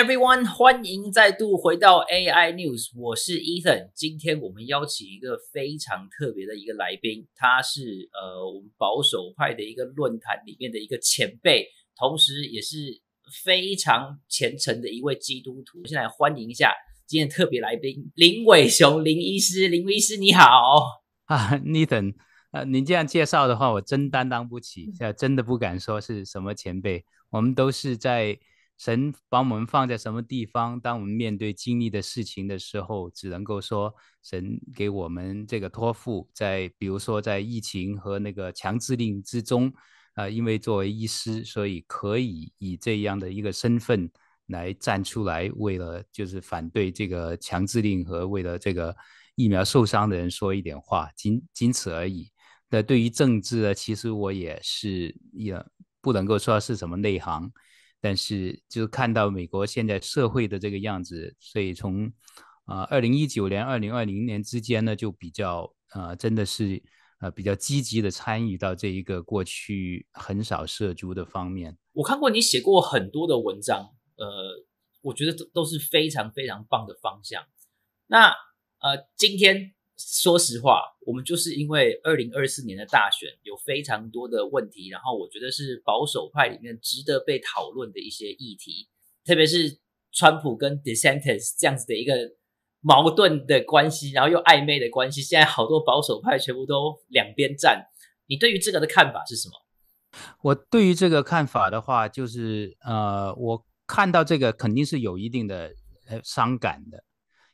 Everyone，欢迎再度回到 AI News，我是 Ethan。今天我们邀请一个非常特别的一个来宾，他是呃我们保守派的一个论坛里面的一个前辈，同时也是非常虔诚的一位基督徒。现在欢迎一下今天特别来宾林伟雄林医师，林医师你好啊，Ethan，呃，您这样介绍的话，我真担当不起，真的不敢说是什么前辈，我们都是在。神把我们放在什么地方？当我们面对经历的事情的时候，只能够说神给我们这个托付。在比如说在疫情和那个强制令之中，啊，因为作为医师，所以可以以这样的一个身份来站出来，为了就是反对这个强制令和为了这个疫苗受伤的人说一点话，仅仅此而已。那对于政治呢，其实我也是也不能够说是什么内行。但是，就是看到美国现在社会的这个样子，所以从啊二零一九年、二零二零年之间呢，就比较啊真的是啊比较积极的参与到这一个过去很少涉足的方面。我看过你写过很多的文章，呃，我觉得都都是非常非常棒的方向。那呃，今天。说实话，我们就是因为二零二四年的大选有非常多的问题，然后我觉得是保守派里面值得被讨论的一些议题，特别是川普跟 Dissenters 这样子的一个矛盾的关系，然后又暧昧的关系，现在好多保守派全部都两边站。你对于这个的看法是什么？我对于这个看法的话，就是呃，我看到这个肯定是有一定的伤感的。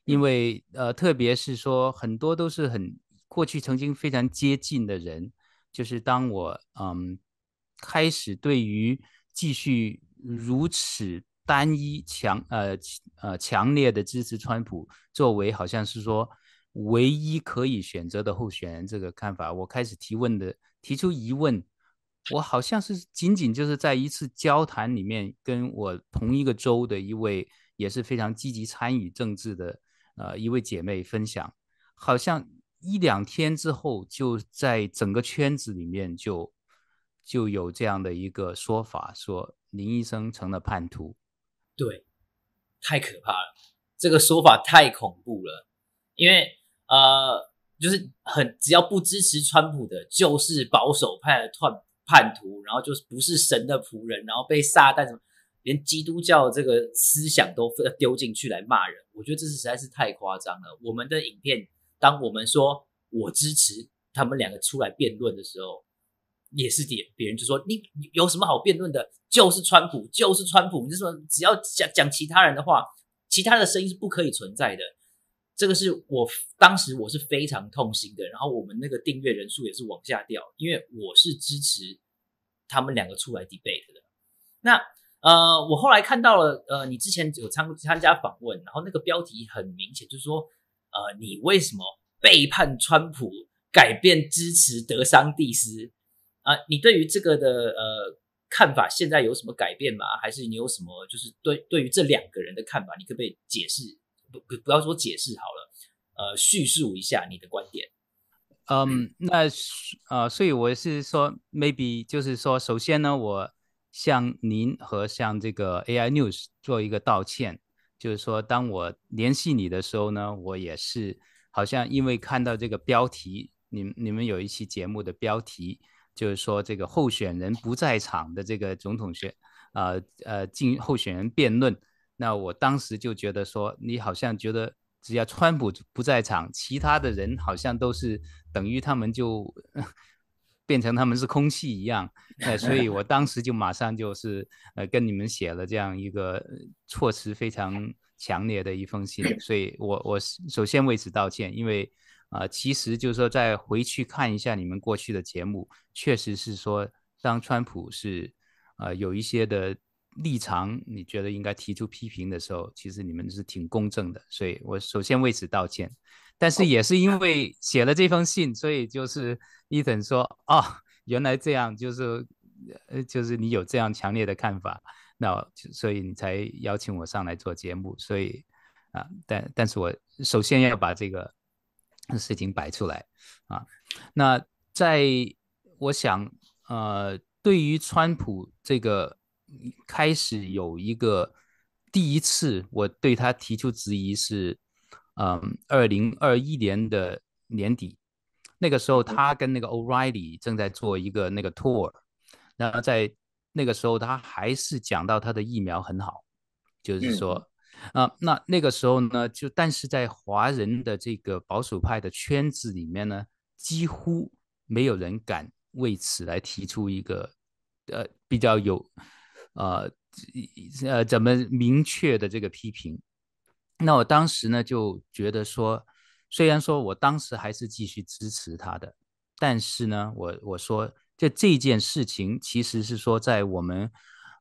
因为呃，特别是说很多都是很过去曾经非常接近的人，就是当我嗯开始对于继续如此单一强呃呃强烈的支持川普作为好像是说唯一可以选择的候选人这个看法，我开始提问的提出疑问，我好像是仅仅就是在一次交谈里面跟我同一个州的一位也是非常积极参与政治的。呃，一位姐妹分享，好像一两天之后，就在整个圈子里面就就有这样的一个说法，说林医生成了叛徒。对，太可怕了，这个说法太恐怖了。因为呃，就是很只要不支持川普的，就是保守派的叛叛徒，然后就是不是神的仆人，然后被杀，但是。连基督教这个思想都丢进去来骂人，我觉得这是实在是太夸张了。我们的影片，当我们说我支持他们两个出来辩论的时候，也是点别人就说你有什么好辩论的？就是川普，就是川普。你说只要讲讲其他人的话，其他的声音是不可以存在的。这个是我当时我是非常痛心的。然后我们那个订阅人数也是往下掉，因为我是支持他们两个出来 debate 的。那。呃，我后来看到了，呃，你之前有参参加访问，然后那个标题很明显，就是说，呃，你为什么背叛川普，改变支持德桑蒂斯？啊，你对于这个的呃看法，现在有什么改变吗？还是你有什么就是对对于这两个人的看法，你可不可以解释？不不不要说解释好了，呃，叙述一下你的观点。嗯，那呃，所以我是说，maybe 就是说，首先呢，我。向您和向这个 AI News 做一个道歉，就是说，当我联系你的时候呢，我也是好像因为看到这个标题，你你们有一期节目的标题，就是说这个候选人不在场的这个总统选，呃呃，进候选人辩论，那我当时就觉得说，你好像觉得只要川普不在场，其他的人好像都是等于他们就。变成他们是空气一样，哎，所以我当时就马上就是，呃，跟你们写了这样一个措辞非常强烈的一封信，所以我我首先为此道歉，因为，啊，其实就是说再回去看一下你们过去的节目，确实是说当川普是，呃，有一些的立场，你觉得应该提出批评的时候，其实你们是挺公正的，所以我首先为此道歉。但是也是因为写了这封信，所以就是伊藤说：“哦，原来这样，就是呃，就是你有这样强烈的看法，那所以你才邀请我上来做节目。所以啊，但但是我首先要把这个事情摆出来啊。那在我想，呃，对于川普这个开始有一个第一次，我对他提出质疑是。”嗯，二零二一年的年底，那个时候他跟那个 O'Reilly 正在做一个那个 tour，然在那个时候他还是讲到他的疫苗很好，就是说，啊，那那个时候呢，就但是在华人的这个保守派的圈子里面呢，几乎没有人敢为此来提出一个，呃，比较有，呃，呃，怎么明确的这个批评。那我当时呢，就觉得说，虽然说我当时还是继续支持他的，但是呢，我我说，这这件事情，其实是说，在我们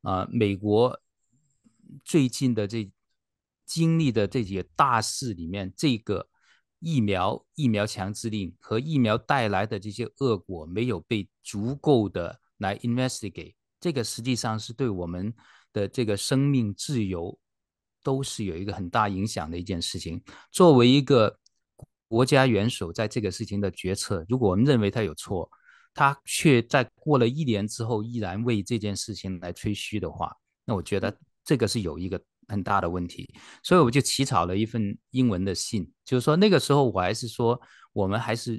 啊美国最近的这经历的这些大事里面，这个疫苗疫苗强制令和疫苗带来的这些恶果没有被足够的来 investigate，这个实际上是对我们的这个生命自由。都是有一个很大影响的一件事情。作为一个国家元首，在这个事情的决策，如果我们认为他有错，他却在过了一年之后依然为这件事情来吹嘘的话，那我觉得这个是有一个很大的问题。所以我就起草了一份英文的信，就是说那个时候我还是说我们还是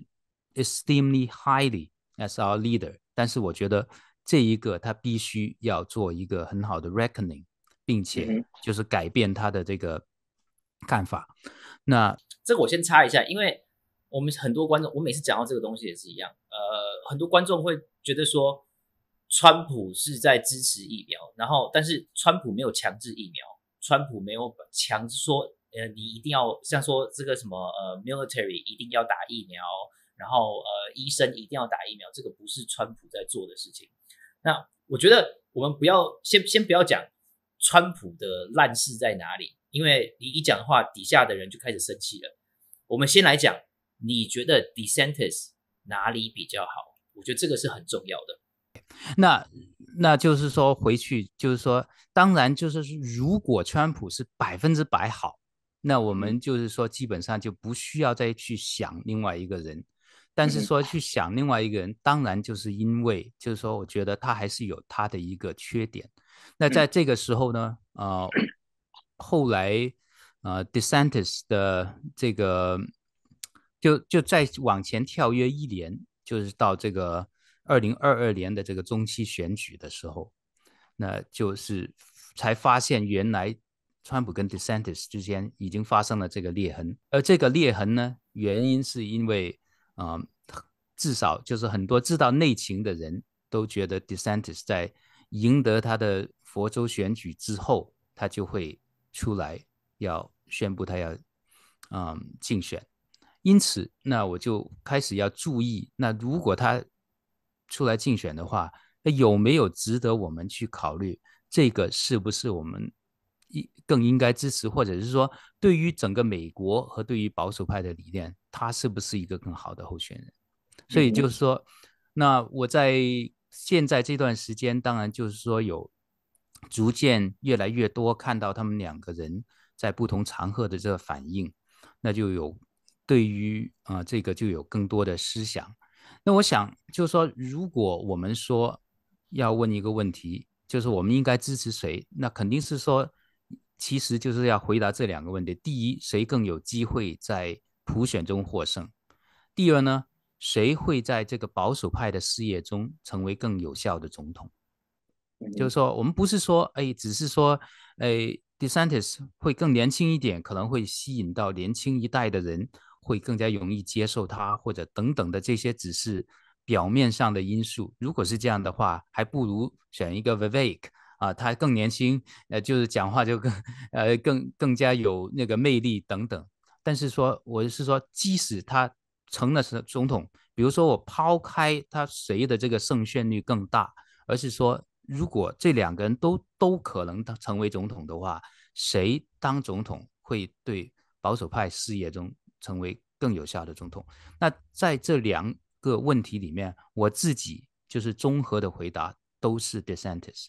e s t e m e l y highly as our leader，但是我觉得这一个他必须要做一个很好的 reckoning。并且就是改变他的这个看法。那这个我先插一下，因为我们很多观众，我每次讲到这个东西也是一样。呃，很多观众会觉得说，川普是在支持疫苗，然后但是川普没有强制疫苗，川普没有强制说，呃，你一定要像说这个什么呃，military 一定要打疫苗，然后呃，医生一定要打疫苗，这个不是川普在做的事情。那我觉得我们不要先先不要讲。川普的烂事在哪里？因为你一讲的话，底下的人就开始生气了。我们先来讲，你觉得 DeSantis 哪里比较好？我觉得这个是很重要的。那那就是说，回去就是说，当然就是如果川普是百分之百好，那我们就是说基本上就不需要再去想另外一个人。但是说去想另外一个人，当然就是因为就是说，我觉得他还是有他的一个缺点。那在这个时候呢，呃，后来，呃 d e n t i s 的这个就就再往前跳跃一年，就是到这个二零二二年的这个中期选举的时候，那就是才发现原来川普跟 d e n t i s 之间已经发生了这个裂痕，而这个裂痕呢，原因是因为啊，至少就是很多知道内情的人都觉得 d e n t i s 在。赢得他的佛州选举之后，他就会出来要宣布他要，嗯，竞选。因此，那我就开始要注意，那如果他出来竞选的话，那有没有值得我们去考虑？这个是不是我们一更应该支持，或者是说，对于整个美国和对于保守派的理念，他是不是一个更好的候选人？所以就是说，那我在。现在这段时间，当然就是说有逐渐越来越多看到他们两个人在不同场合的这个反应，那就有对于啊这个就有更多的思想。那我想就是说，如果我们说要问一个问题，就是我们应该支持谁？那肯定是说，其实就是要回答这两个问题：第一，谁更有机会在普选中获胜？第二呢？谁会在这个保守派的事业中成为更有效的总统？就是说，我们不是说，哎，只是说，哎 d e n t i s 会更年轻一点，可能会吸引到年轻一代的人，会更加容易接受他，或者等等的这些只是表面上的因素。如果是这样的话，还不如选一个 Vivek 啊，他更年轻，呃，就是讲话就更呃更更加有那个魅力等等。但是说，我是说，即使他。成了是总统，比如说我抛开他谁的这个胜选率更大，而是说如果这两个人都都可能当成为总统的话，谁当总统会对保守派事业中成为更有效的总统？那在这两个问题里面，我自己就是综合的回答都是 DeSantis，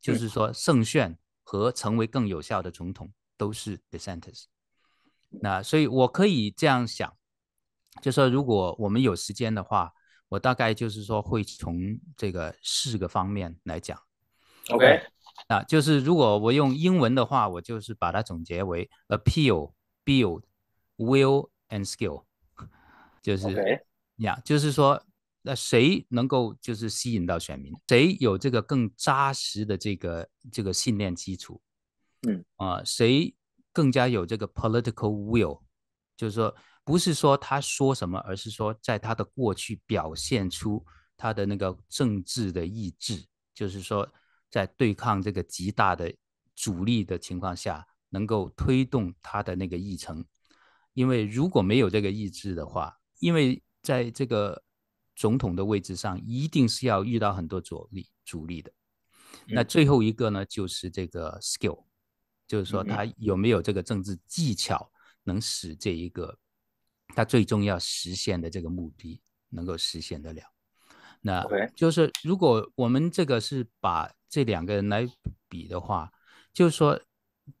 就是说胜选和成为更有效的总统都是 DeSantis。那所以我可以这样想。就说如果我们有时间的话，我大概就是说会从这个四个方面来讲。OK，啊，就是如果我用英文的话，我就是把它总结为 appeal, build, will and skill。就是，你看，就是说，那谁能够就是吸引到选民，谁有这个更扎实的这个这个信念基础？嗯，啊，谁更加有这个 political will？就是说。不是说他说什么，而是说在他的过去表现出他的那个政治的意志，就是说在对抗这个极大的阻力的情况下，能够推动他的那个议程。因为如果没有这个意志的话，因为在这个总统的位置上，一定是要遇到很多阻力阻力的。那最后一个呢，就是这个 skill，就是说他有没有这个政治技巧，能使这一个。他最终要实现的这个目的能够实现得了，那就是如果我们这个是把这两个人来比的话，就是说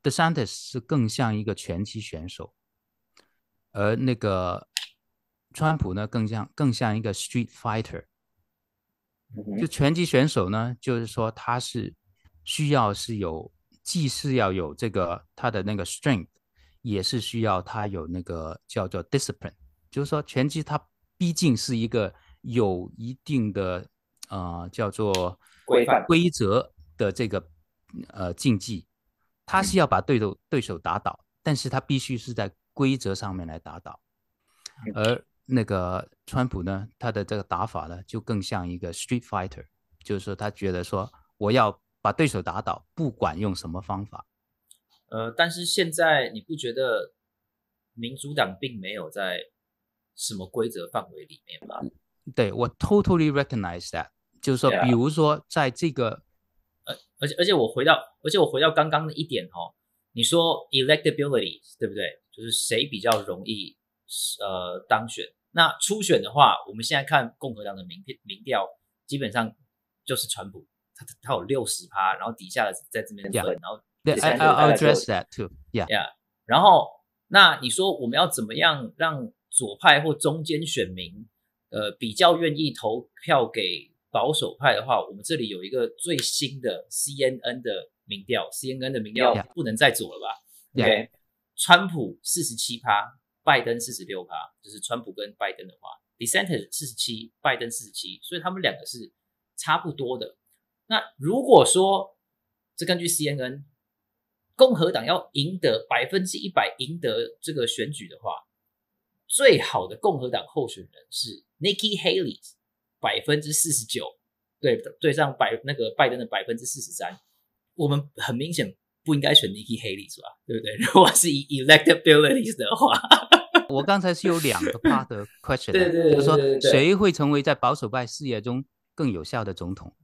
，The scientist 是更像一个拳击选手，而那个，川普呢更像更像一个 street fighter。就拳击选手呢，就是说他是需要是有，既是要有这个他的那个 strength。也是需要他有那个叫做 discipline，就是说拳击它毕竟是一个有一定的呃叫做规范规则的这个呃竞技，他是要把对手对手打倒，但是他必须是在规则上面来打倒。而那个川普呢，他的这个打法呢就更像一个 street fighter，就是说他觉得说我要把对手打倒，不管用什么方法。呃，但是现在你不觉得民主党并没有在什么规则范围里面吗？对我 t o t a ly l recognize that，就是说，比如说，在这个，呃，而且而且我回到，而且我回到刚刚的一点哦，你说 electability 对不对？就是谁比较容易呃当选？那初选的话，我们现在看共和党的民民调，基本上就是川普，他他有六十趴，然后底下的在这边，然后。I'll address that too. Yeah. Yeah. 然后，那你说我们要怎么样让左派或中间选民，呃，比较愿意投票给保守派的话，我们这里有一个最新的 CNN 的民调。CNN 的民调不能再左了吧？OK，川普四十七趴，拜登四十六趴。就是川普跟拜登的话 d e s s e n t e n 四十七，拜登四十七，所以他们两个是差不多的。那如果说，这根据 CNN。共和党要赢得百分之一百赢得这个选举的话，最好的共和党候选人是 Nikki Haley，百分之四十九对对上百那个拜登的百分之四十三，我们很明显不应该选 Nikki Haley 是吧？对不对？如果是以 electability 的话，我刚才是有两个 part 的 question，对对对，就是说谁会成为在保守派视野中更有效的总统？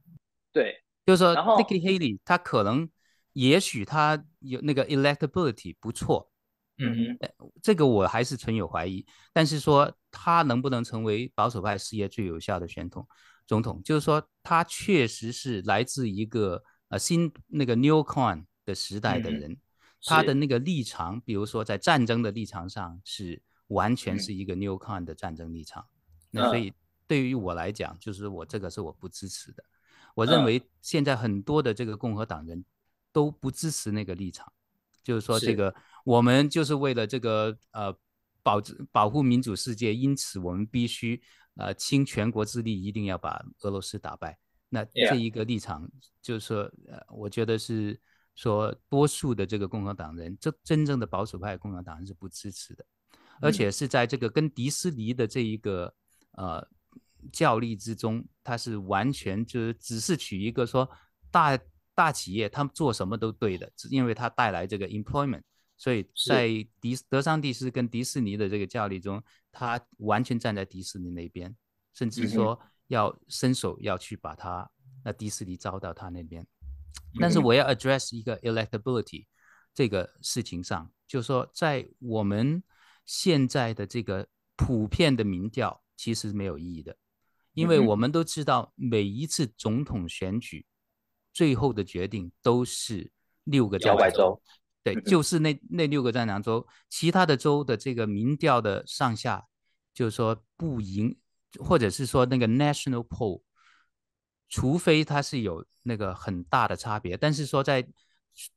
对，就是说 Nikki Haley 他可能。也许他有那个 electability 不错，嗯，这个我还是存有怀疑。但是说他能不能成为保守派事业最有效的选统总统，就是说他确实是来自一个呃新那个 new con 的时代的人，他的那个立场，比如说在战争的立场上是完全是一个 new con 的战争立场。那所以对于我来讲，就是我这个是我不支持的。我认为现在很多的这个共和党人。都不支持那个立场，就是说这个我们就是为了这个呃保保护民主世界，因此我们必须呃倾全国之力，一定要把俄罗斯打败。那这一个立场就是说，呃，我觉得是说多数的这个共和党人，这真正的保守派共和党人是不支持的，而且是在这个跟迪斯尼的这一个呃较力之中，他是完全就是只是取一个说大。大企业他们做什么都对的，因为它带来这个 employment，所以在迪德桑蒂斯跟迪士尼的这个较量中，他完全站在迪士尼那边，甚至说要伸手要去把他那迪士尼招到他那边。但是我要 address 一个 electability 这个事情上，就是说在我们现在的这个普遍的民调其实是没有意义的，因为我们都知道每一次总统选举。最后的决定都是六个郊外州，对，就是那那六个在场州，其他的州的这个民调的上下，就是说不赢，或者是说那个 national poll，除非它是有那个很大的差别，但是说在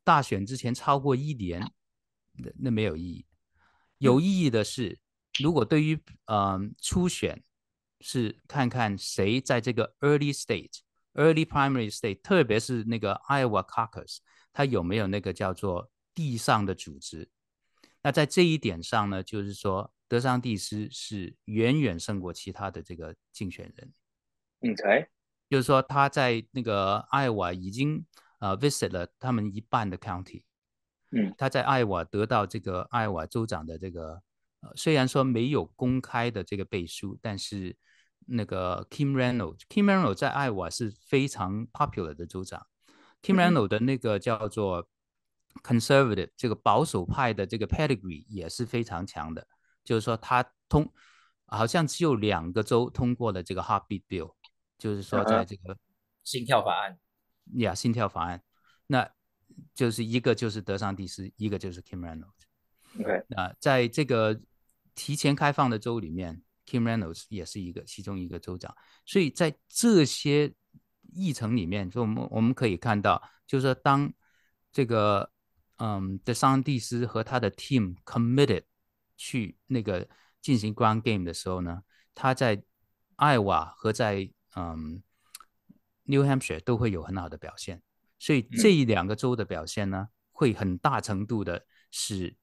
大选之前超过一年，那那没有意义。有意义的是，如果对于呃初选，是看看谁在这个 early s t a g e Early primary state，特别是那个 Iowa caucus，它有没有那个叫做地上的组织？那在这一点上呢，就是说德桑蒂斯是远远胜过其他的这个竞选人。OK，就是说他在那个 Iowa 已经呃 v i s i t 了他们一半的 county。嗯，他在爱 o 得到这个爱 o 州长的这个，虽然说没有公开的这个背书，但是。那个 Kim r e n n o l s k i m r e n n o l s 在爱瓦是非常 popular 的州长。Kim r e n n o l s 的那个叫做 conservative，这个保守派的这个 pedigree 也是非常强的。就是说他通，好像只有两个州通过了这个 heartbeat bill，就是说在这个心跳法案，呀，心跳法案，那就是一个就是德桑蒂斯，一个就是 Kim r e n n o l l 对，啊，在这个提前开放的州里面。t i m Reynolds 也是一个其中一个州长，所以在这些议程里面，就我们我们可以看到，就是说，当这个嗯的 e s 斯 n 和他的 team committed 去那个进行 ground game 的时候呢，他在爱瓦和在嗯 New Hampshire 都会有很好的表现，所以这一两个州的表现呢，会很大程度的使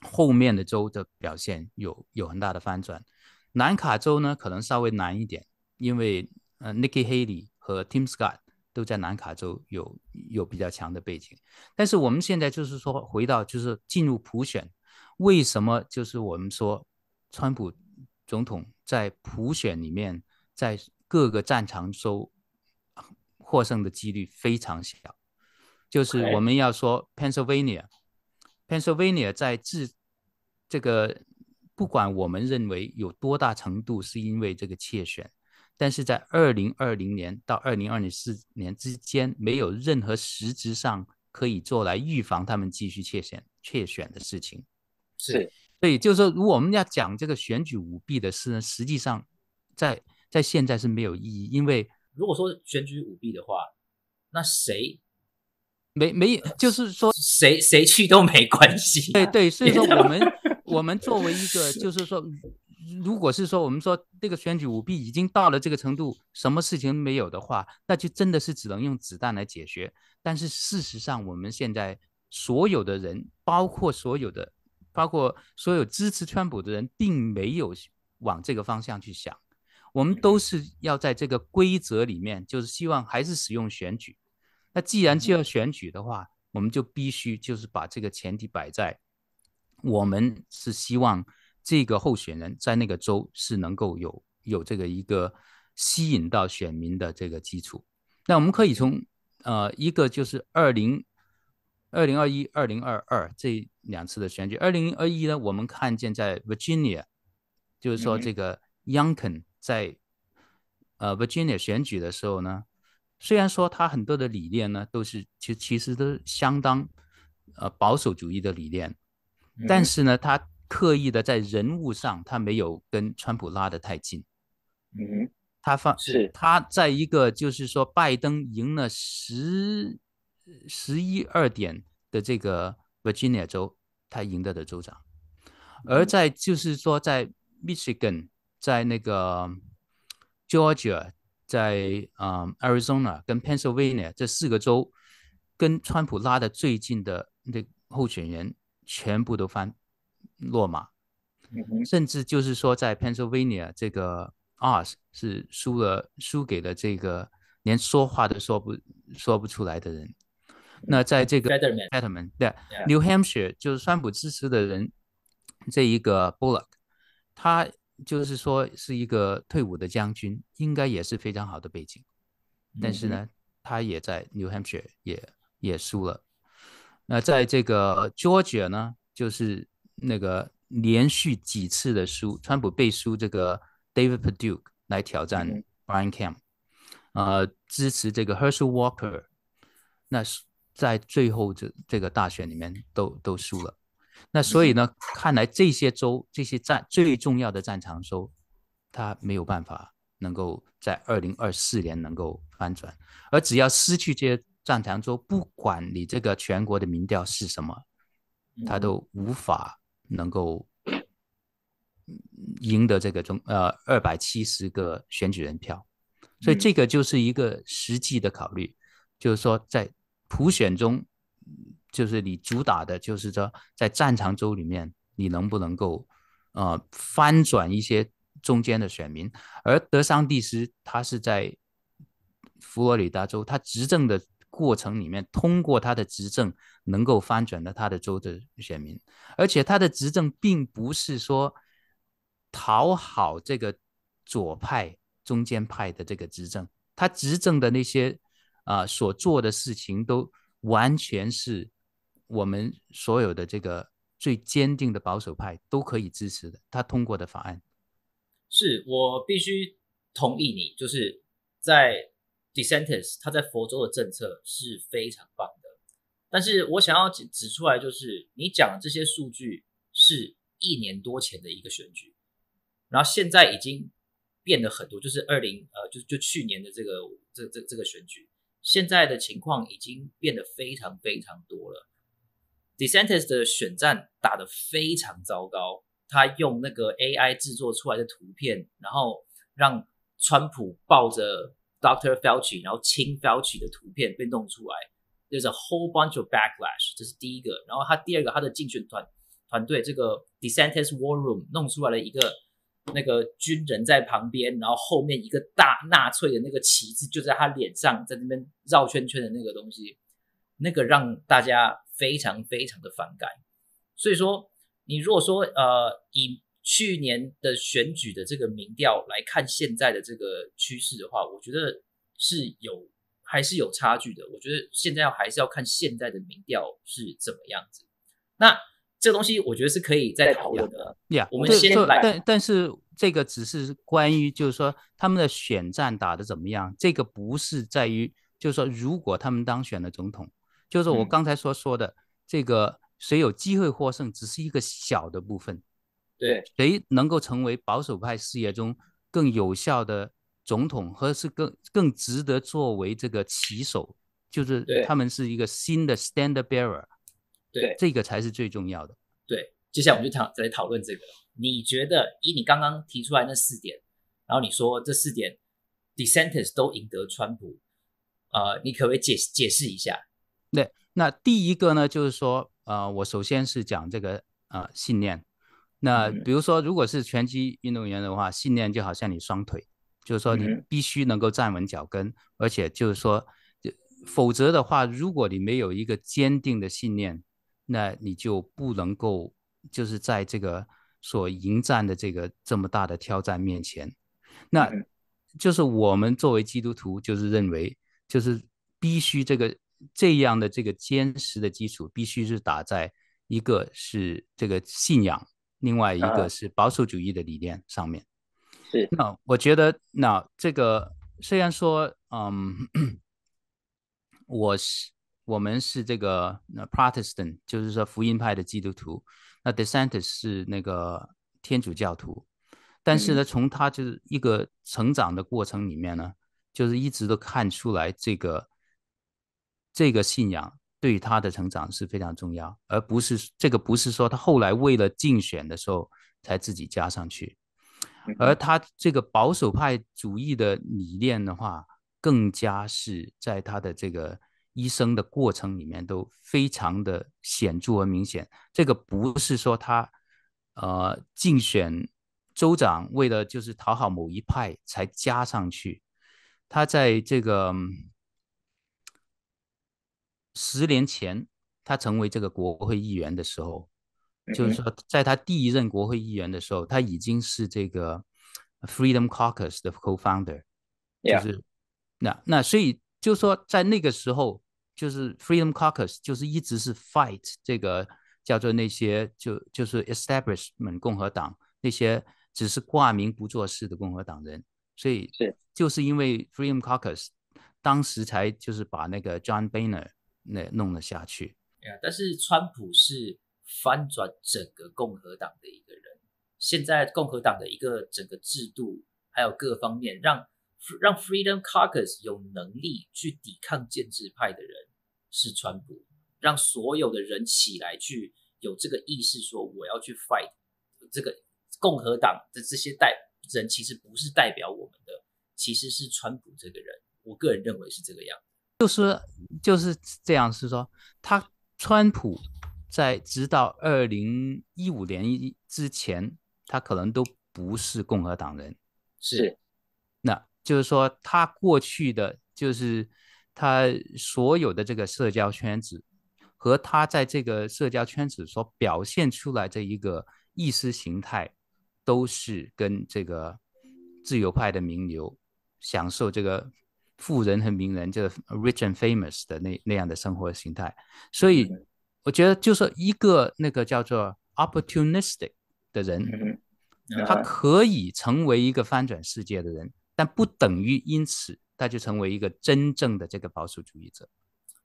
后面的州的表现有有很大的翻转。南卡州呢，可能稍微难一点，因为呃，Nikki Haley 和 Tim Scott 都在南卡州有有比较强的背景。但是我们现在就是说，回到就是进入普选，为什么就是我们说，川普总统在普选里面，在各个战场州获胜的几率非常小？就是我们要说 Pennsylvania，Pennsylvania 在自这个。不管我们认为有多大程度是因为这个窃选，但是在二零二零年到二零二四年之间，没有任何实质上可以做来预防他们继续窃选、窃选的事情。是，所以就是说，如果我们要讲这个选举舞弊的事呢，实际上在在现在是没有意义，因为如果说选举舞弊的话，那谁没没就是说谁谁去都没关系。对对，所以说我们。我们作为一个，就是说，如果是说我们说这个选举舞弊已经到了这个程度，什么事情没有的话，那就真的是只能用子弹来解决。但是事实上，我们现在所有的人，包括所有的，包括所有支持川普的人，并没有往这个方向去想。我们都是要在这个规则里面，就是希望还是使用选举。那既然就要选举的话，我们就必须就是把这个前提摆在。我们是希望这个候选人在那个州是能够有有这个一个吸引到选民的这个基础。那我们可以从呃一个就是二零二零二一、二零二二这两次的选举。二零二一呢，我们看见在 Virginia，就是说这个 Youngkin 在呃 Virginia 选举的时候呢，虽然说他很多的理念呢都是其其实都相当呃保守主义的理念。但是呢，他刻意的在人物上，他没有跟川普拉得太近。嗯，他放是他在一个就是说，拜登赢了十十一二点的这个 Virginia 州，他赢得的州长。而在就是说，在 Michigan、在那个 Georgia、在啊 Arizona 跟 Pennsylvania 这四个州，跟川普拉的最近的那候选人。全部都翻落马，甚至就是说，在 Pennsylvania 这个 US 是输了，输给了这个连说话都说不说不出来的人。那在这个 e t e l m a n 对 New Hampshire 就是川普支持的人，这一个 Bullock，他就是说是一个退伍的将军，应该也是非常好的背景，但是呢，他也在 New Hampshire 也也输了。那在这个 Georgia 呢，就是那个连续几次的输，川普背书这个 David Perdue 来挑战 Brian Kemp，呃，支持这个 Herschel Walker，那在最后这这个大选里面都都输了。那所以呢，看来这些州这些战最重要的战场州，他没有办法能够在二零二四年能够翻转，而只要失去这些。战场州，不管你这个全国的民调是什么，他都无法能够赢得这个中呃二百七十个选举人票，所以这个就是一个实际的考虑，就是说在普选中，就是你主打的就是说在战场州里面，你能不能够呃翻转一些中间的选民，而德桑蒂斯他是在佛罗里达州，他执政的。过程里面，通过他的执政能够翻转了他的州的选民，而且他的执政并不是说讨好这个左派、中间派的这个执政，他执政的那些啊所做的事情都完全是我们所有的这个最坚定的保守派都可以支持的。他通过的法案，是我必须同意你，就是在。D. Sentis，他在佛州的政策是非常棒的，但是我想要指指出来，就是你讲的这些数据是一年多前的一个选举，然后现在已经变了很多，就是二零呃，就就去年的这个这这这个选举，现在的情况已经变得非常非常多了。D. Sentis 的选战打得非常糟糕，他用那个 AI 制作出来的图片，然后让川普抱着。Dr. Fauci，然后亲 Fauci 的图片被弄出来，There's a whole bunch of backlash。这是第一个。然后他第二个，他的竞选团团队这个 Desantis War Room 弄出来了一个那个军人在旁边，然后后面一个大纳粹的那个旗帜就在他脸上在那边绕圈圈的那个东西，那个让大家非常非常的反感。所以说，你如果说呃，以去年的选举的这个民调来看，现在的这个趋势的话，我觉得是有还是有差距的。我觉得现在要还是要看现在的民调是怎么样子。那这个东西，我觉得是可以再讨论的。呀，我们先来。但但是这个只是关于，就是说他们的选战打的怎么样。这个不是在于，就是说如果他们当选了总统，就是我刚才所说的这个谁有机会获胜，只是一个小的部分。对谁能够成为保守派事业中更有效的总统，或是更更值得作为这个旗手，就是他们是一个新的 standard bearer。对，这个才是最重要的。对，接下来我们就讨再来讨论这个。你觉得以你刚刚提出来那四点，然后你说这四点 dissenters 都赢得川普，呃，你可不可以解解释一下？对，那第一个呢，就是说，呃，我首先是讲这个呃信念。那比如说，如果是拳击运动员的话，信念就好像你双腿，就是说你必须能够站稳脚跟，而且就是说，否则的话，如果你没有一个坚定的信念，那你就不能够就是在这个所迎战的这个这么大的挑战面前，那就是我们作为基督徒，就是认为就是必须这个这样的这个坚实的基础，必须是打在一个是这个信仰。另外一个是保守主义的理念上面，是那我觉得那这个虽然说，嗯，我是我们是这个 Protestant，就是说福音派的基督徒，那 d i s s e n d 是那个天主教徒，但是呢，从他就是一个成长的过程里面呢，就是一直都看出来这个这个信仰。对他的成长是非常重要，而不是这个不是说他后来为了竞选的时候才自己加上去，而他这个保守派主义的理念的话，更加是在他的这个一生的过程里面都非常的显著而明显。这个不是说他呃竞选州长为了就是讨好某一派才加上去，他在这个。十年前，他成为这个国会议员的时候，就是说，在他第一任国会议员的时候，他已经是这个 Freedom Caucus 的 co-founder，就是那那所以就说，在那个时候，就是 Freedom Caucus 就是一直是 fight 这个叫做那些就就是 establishment 共和党那些只是挂名不做事的共和党人，所以是就是因为 Freedom Caucus 当时才就是把那个 John Boehner。那弄了下去，哎呀！但是川普是翻转整个共和党的一个人。现在共和党的一个整个制度，还有各方面，让让 Freedom Caucus 有能力去抵抗建制派的人是川普，让所有的人起来去有这个意识，说我要去 fight 这个共和党的这些代人，其实不是代表我们的，其实是川普这个人。我个人认为是这个样。就是就是这样，是说他川普在直到二零一五年一之前，他可能都不是共和党人，是，那就是说他过去的，就是他所有的这个社交圈子，和他在这个社交圈子所表现出来的一个意识形态，都是跟这个自由派的名流享受这个。富人和名人，就是 rich and famous 的那那样的生活形态，所以我觉得就是一个那个叫做 o p p o r t u n i s t i c 的人，他可以成为一个翻转世界的人，但不等于因此他就成为一个真正的这个保守主义者。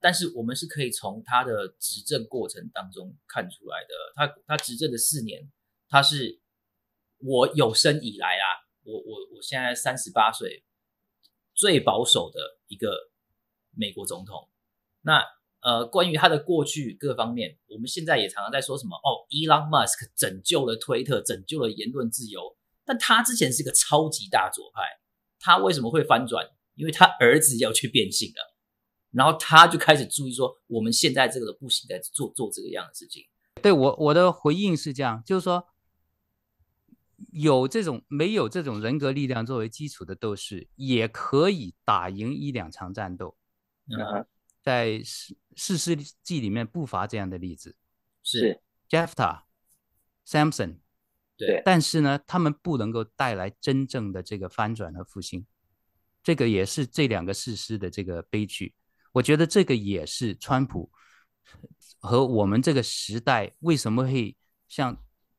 但是我们是可以从他的执政过程当中看出来的，他他执政的四年，他是我有生以来啊，我我我现在三十八岁。最保守的一个美国总统，那呃，关于他的过去各方面，我们现在也常常在说什么哦，伊朗马斯克拯救了推特，拯救了言论自由。但他之前是一个超级大左派，他为什么会翻转？因为他儿子要去变性了，然后他就开始注意说，我们现在这个不行，在做做这个样的事情。对我我的回应是这样，就是说。有这种没有这种人格力量作为基础的斗士，也可以打赢一两场战斗。嗯，在四四世纪里面不乏这样的例子，是。Jefta、Samson，对。但是呢，他们不能够带来真正的这个翻转和复兴，这个也是这两个事世的这个悲剧。我觉得这个也是川普和我们这个时代为什么会像。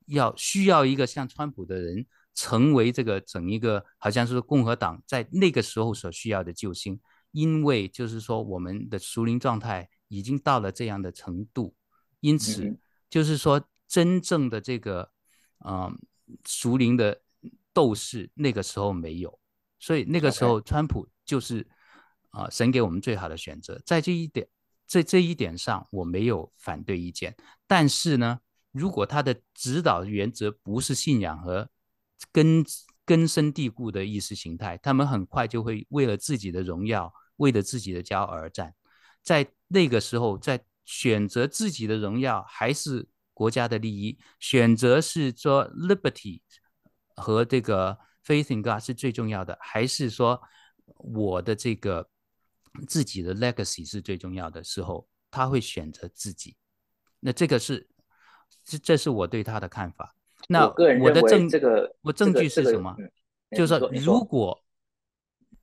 要需要一个像川普的人成为这个整一个好像是共和党在那个时候所需要的救星，因为就是说我们的熟龄状态已经到了这样的程度，因此就是说真正的这个啊熟龄的斗士那个时候没有，所以那个时候川普就是啊神给我们最好的选择，在这一点在这一点上我没有反对意见，但是呢。如果他的指导原则不是信仰和根根深蒂固的意识形态，他们很快就会为了自己的荣耀、为了自己的骄傲而战。在那个时候，在选择自己的荣耀还是国家的利益，选择是说 liberty 和这个 faith in God 是最重要的，还是说我的这个自己的 legacy 是最重要的时候，他会选择自己。那这个是。这这是我对他的看法。那我的证，这个我证据是什么？就是说，如果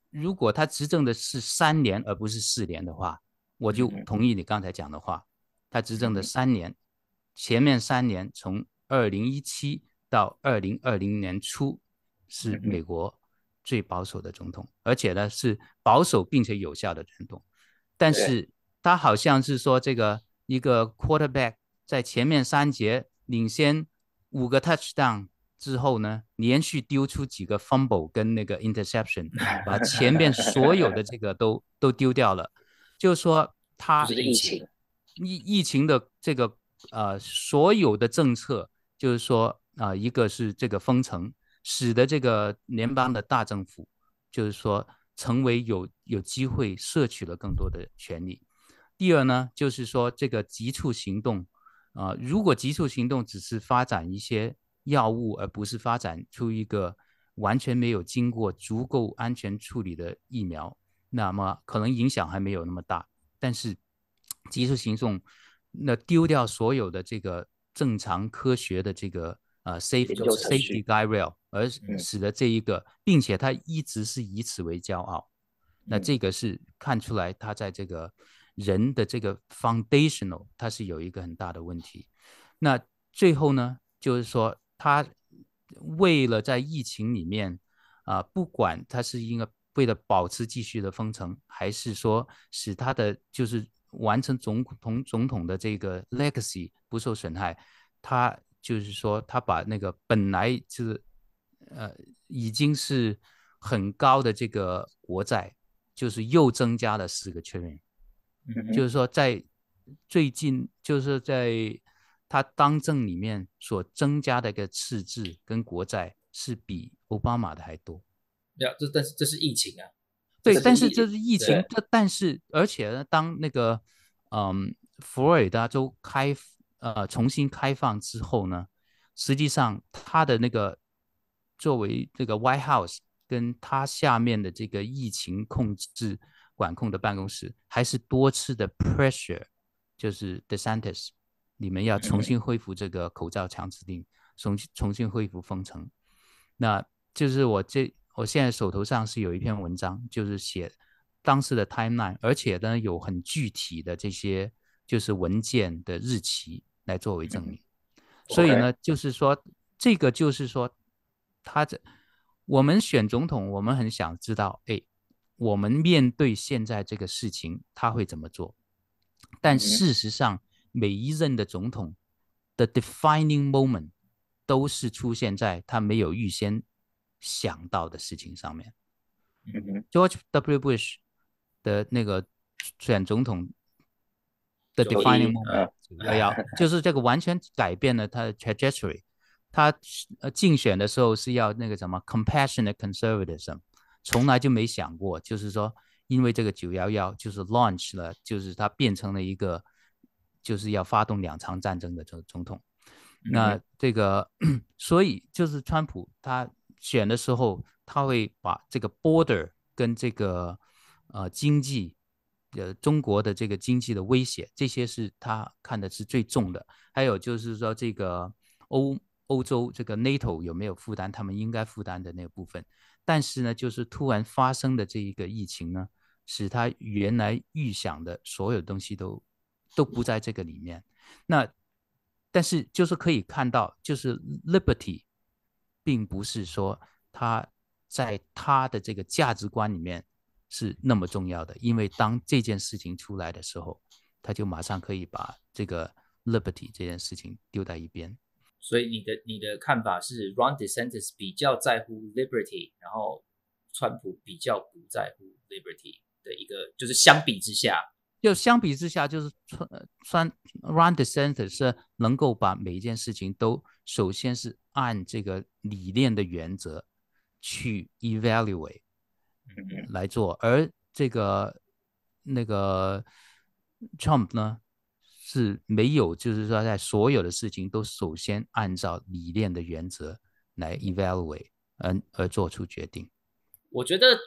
如果他执政的是三年而不是四年的话，我就同意你刚才讲的话。他执政的三年，前面三年从二零一七到二零二零年初是美国最保守的总统，而且呢是保守并且有效的总统。但是他好像是说这个一个 quarterback。在前面三节领先五个 touchdown 之后呢，连续丢出几个 fumble 跟那个 interception，把前面所有的这个都都丢掉了。就是说，他疫情疫疫情的这个呃所有的政策，就是说啊，一个是这个封城，使得这个联邦的大政府，就是说成为有有机会摄取了更多的权利。第二呢，就是说这个急促行动。啊，如果急促行动只是发展一些药物，而不是发展出一个完全没有经过足够安全处理的疫苗，那么可能影响还没有那么大。但是，急促行动，那丢掉所有的这个正常科学的这个啊，safe safety g u i d e l i l 而使得这一个，并且他一直是以此为骄傲，那这个是看出来他在这个。人的这个 foundational，它是有一个很大的问题。那最后呢，就是说他为了在疫情里面啊，不管他是应该为了保持继续的封城，还是说使他的就是完成总统总统的这个 legacy 不受损害，他就是说他把那个本来就是呃已经是很高的这个国债，就是又增加了四个确认。就是说，在最近，就是在他当政里面所增加的一个赤字跟国债是比奥巴马的还多。呀，这但是这是疫情啊。对，但是这是疫情。这但是，而且呢，当那个嗯佛罗里达州开呃重新开放之后呢，实际上他的那个作为这个 White House 跟他下面的这个疫情控制。管控的办公室还是多次的 pressure，就是 the s e n t e s 你们要重新恢复这个口罩强制令，重新重新恢复封城。那就是我这我现在手头上是有一篇文章，就是写当时的 timeline，而且呢有很具体的这些就是文件的日期来作为证明。所以呢，就是说这个就是说他这我们选总统，我们很想知道哎。我们面对现在这个事情，他会怎么做？但事实上，每一任的总统的 defining moment 都是出现在他没有预先想到的事情上面。George W. Bush 的那个选总统的 defining moment，要要，就是这个完全改变了他的 trajectory。他呃竞选的时候是要那个什么 compassionate conservatism。从来就没想过，就是说，因为这个九幺幺就是 launch 了，就是他变成了一个，就是要发动两场战争的总总统。那这个，所以就是川普他选的时候，他会把这个 border 跟这个呃经济，呃中国的这个经济的威胁，这些是他看的是最重的。还有就是说，这个欧欧洲这个 NATO 有没有负担，他们应该负担的那个部分。但是呢，就是突然发生的这一个疫情呢，使他原来预想的所有东西都都不在这个里面。那，但是就是可以看到，就是 liberty 并不是说他在他的这个价值观里面是那么重要的，因为当这件事情出来的时候，他就马上可以把这个 liberty 这件事情丢在一边。所以你的你的看法是，run the center 是比较在乎 liberty，然后川普比较不在乎 liberty 的一个，就是相比之下，就相比之下就是川川 run the center 是能够把每一件事情都首先是按这个理念的原则去 evaluate 来做，而这个那个 Trump 呢？是没有，就是说，在所有的事情都首先按照理念的原则来 evaluate，嗯，而做出决定。我觉得，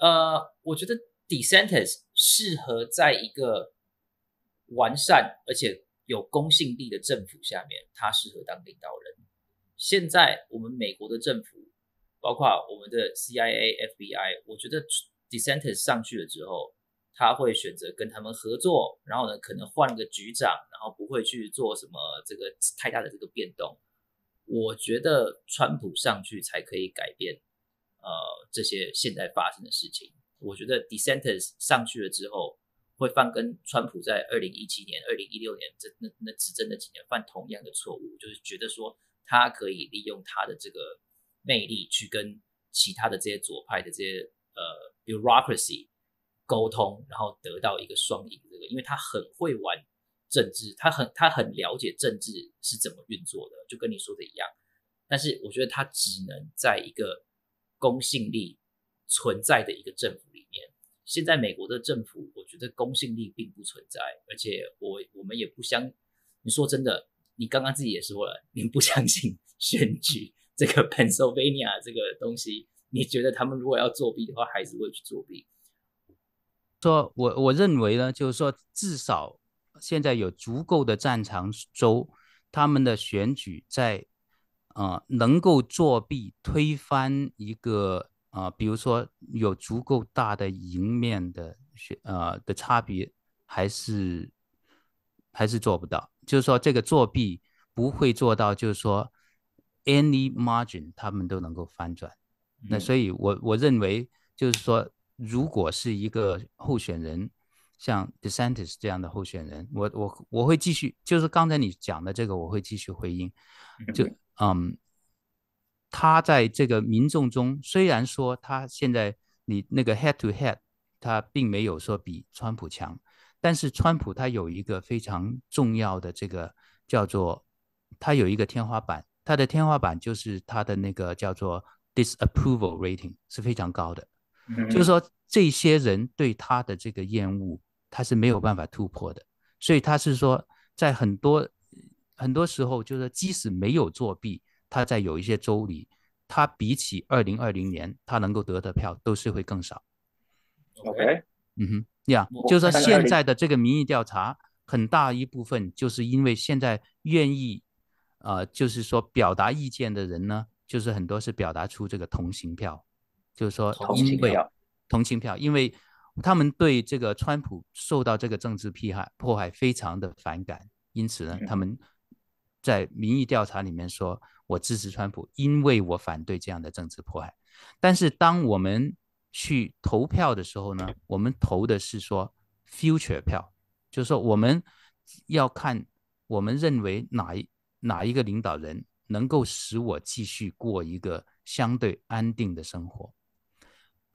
呃，我觉得 d e s e n t e r s 适合在一个完善而且有公信力的政府下面，他适合当领导人。现在我们美国的政府，包括我们的 CIA、FBI，我觉得 d e s s e n t e r s 上去了之后。他会选择跟他们合作，然后呢，可能换个局长，然后不会去做什么这个太大的这个变动。我觉得川普上去才可以改变，呃，这些现在发生的事情。我觉得 Deters n 上去了之后，会犯跟川普在二零一七年、二零一六年这那那执政那几年犯同样的错误，就是觉得说他可以利用他的这个魅力去跟其他的这些左派的这些呃 bureaucracy。沟通，然后得到一个双赢。这个，因为他很会玩政治，他很他很了解政治是怎么运作的，就跟你说的一样。但是，我觉得他只能在一个公信力存在的一个政府里面。现在美国的政府，我觉得公信力并不存在，而且我我们也不相。你说真的，你刚刚自己也说了，你不相信选举这个 Pennsylvania 这个东西，你觉得他们如果要作弊的话，还是会去作弊？说，我我认为呢，就是说，至少现在有足够的战场州，他们的选举在，呃，能够作弊推翻一个，啊，比如说有足够大的赢面的选，呃，的差别，还是还是做不到。就是说，这个作弊不会做到，就是说，any margin 他们都能够翻转。那所以，我我认为就是说。如果是一个候选人，像 DeSantis 这样的候选人，我我我会继续，就是刚才你讲的这个，我会继续回应。就嗯，他在这个民众中，虽然说他现在你那个 head to head，他并没有说比川普强，但是川普他有一个非常重要的这个叫做，他有一个天花板，他的天花板就是他的那个叫做 disapproval rating 是非常高的。就是说，这些人对他的这个厌恶，他是没有办法突破的。所以他是说，在很多很多时候，就是即使没有作弊，他在有一些州里，他比起二零二零年，他能够得的票都是会更少。OK，嗯哼，呀，就是说现在的这个民意调查，很大一部分就是因为现在愿意，呃，就是说表达意见的人呢，就是很多是表达出这个同情票。就是说，同情票，同情票，因为他们对这个川普受到这个政治迫害迫害非常的反感，因此呢，他们在民意调查里面说，我支持川普，因为我反对这样的政治迫害。但是当我们去投票的时候呢，我们投的是说 future 票，就是说我们要看我们认为哪一哪一个领导人能够使我继续过一个相对安定的生活。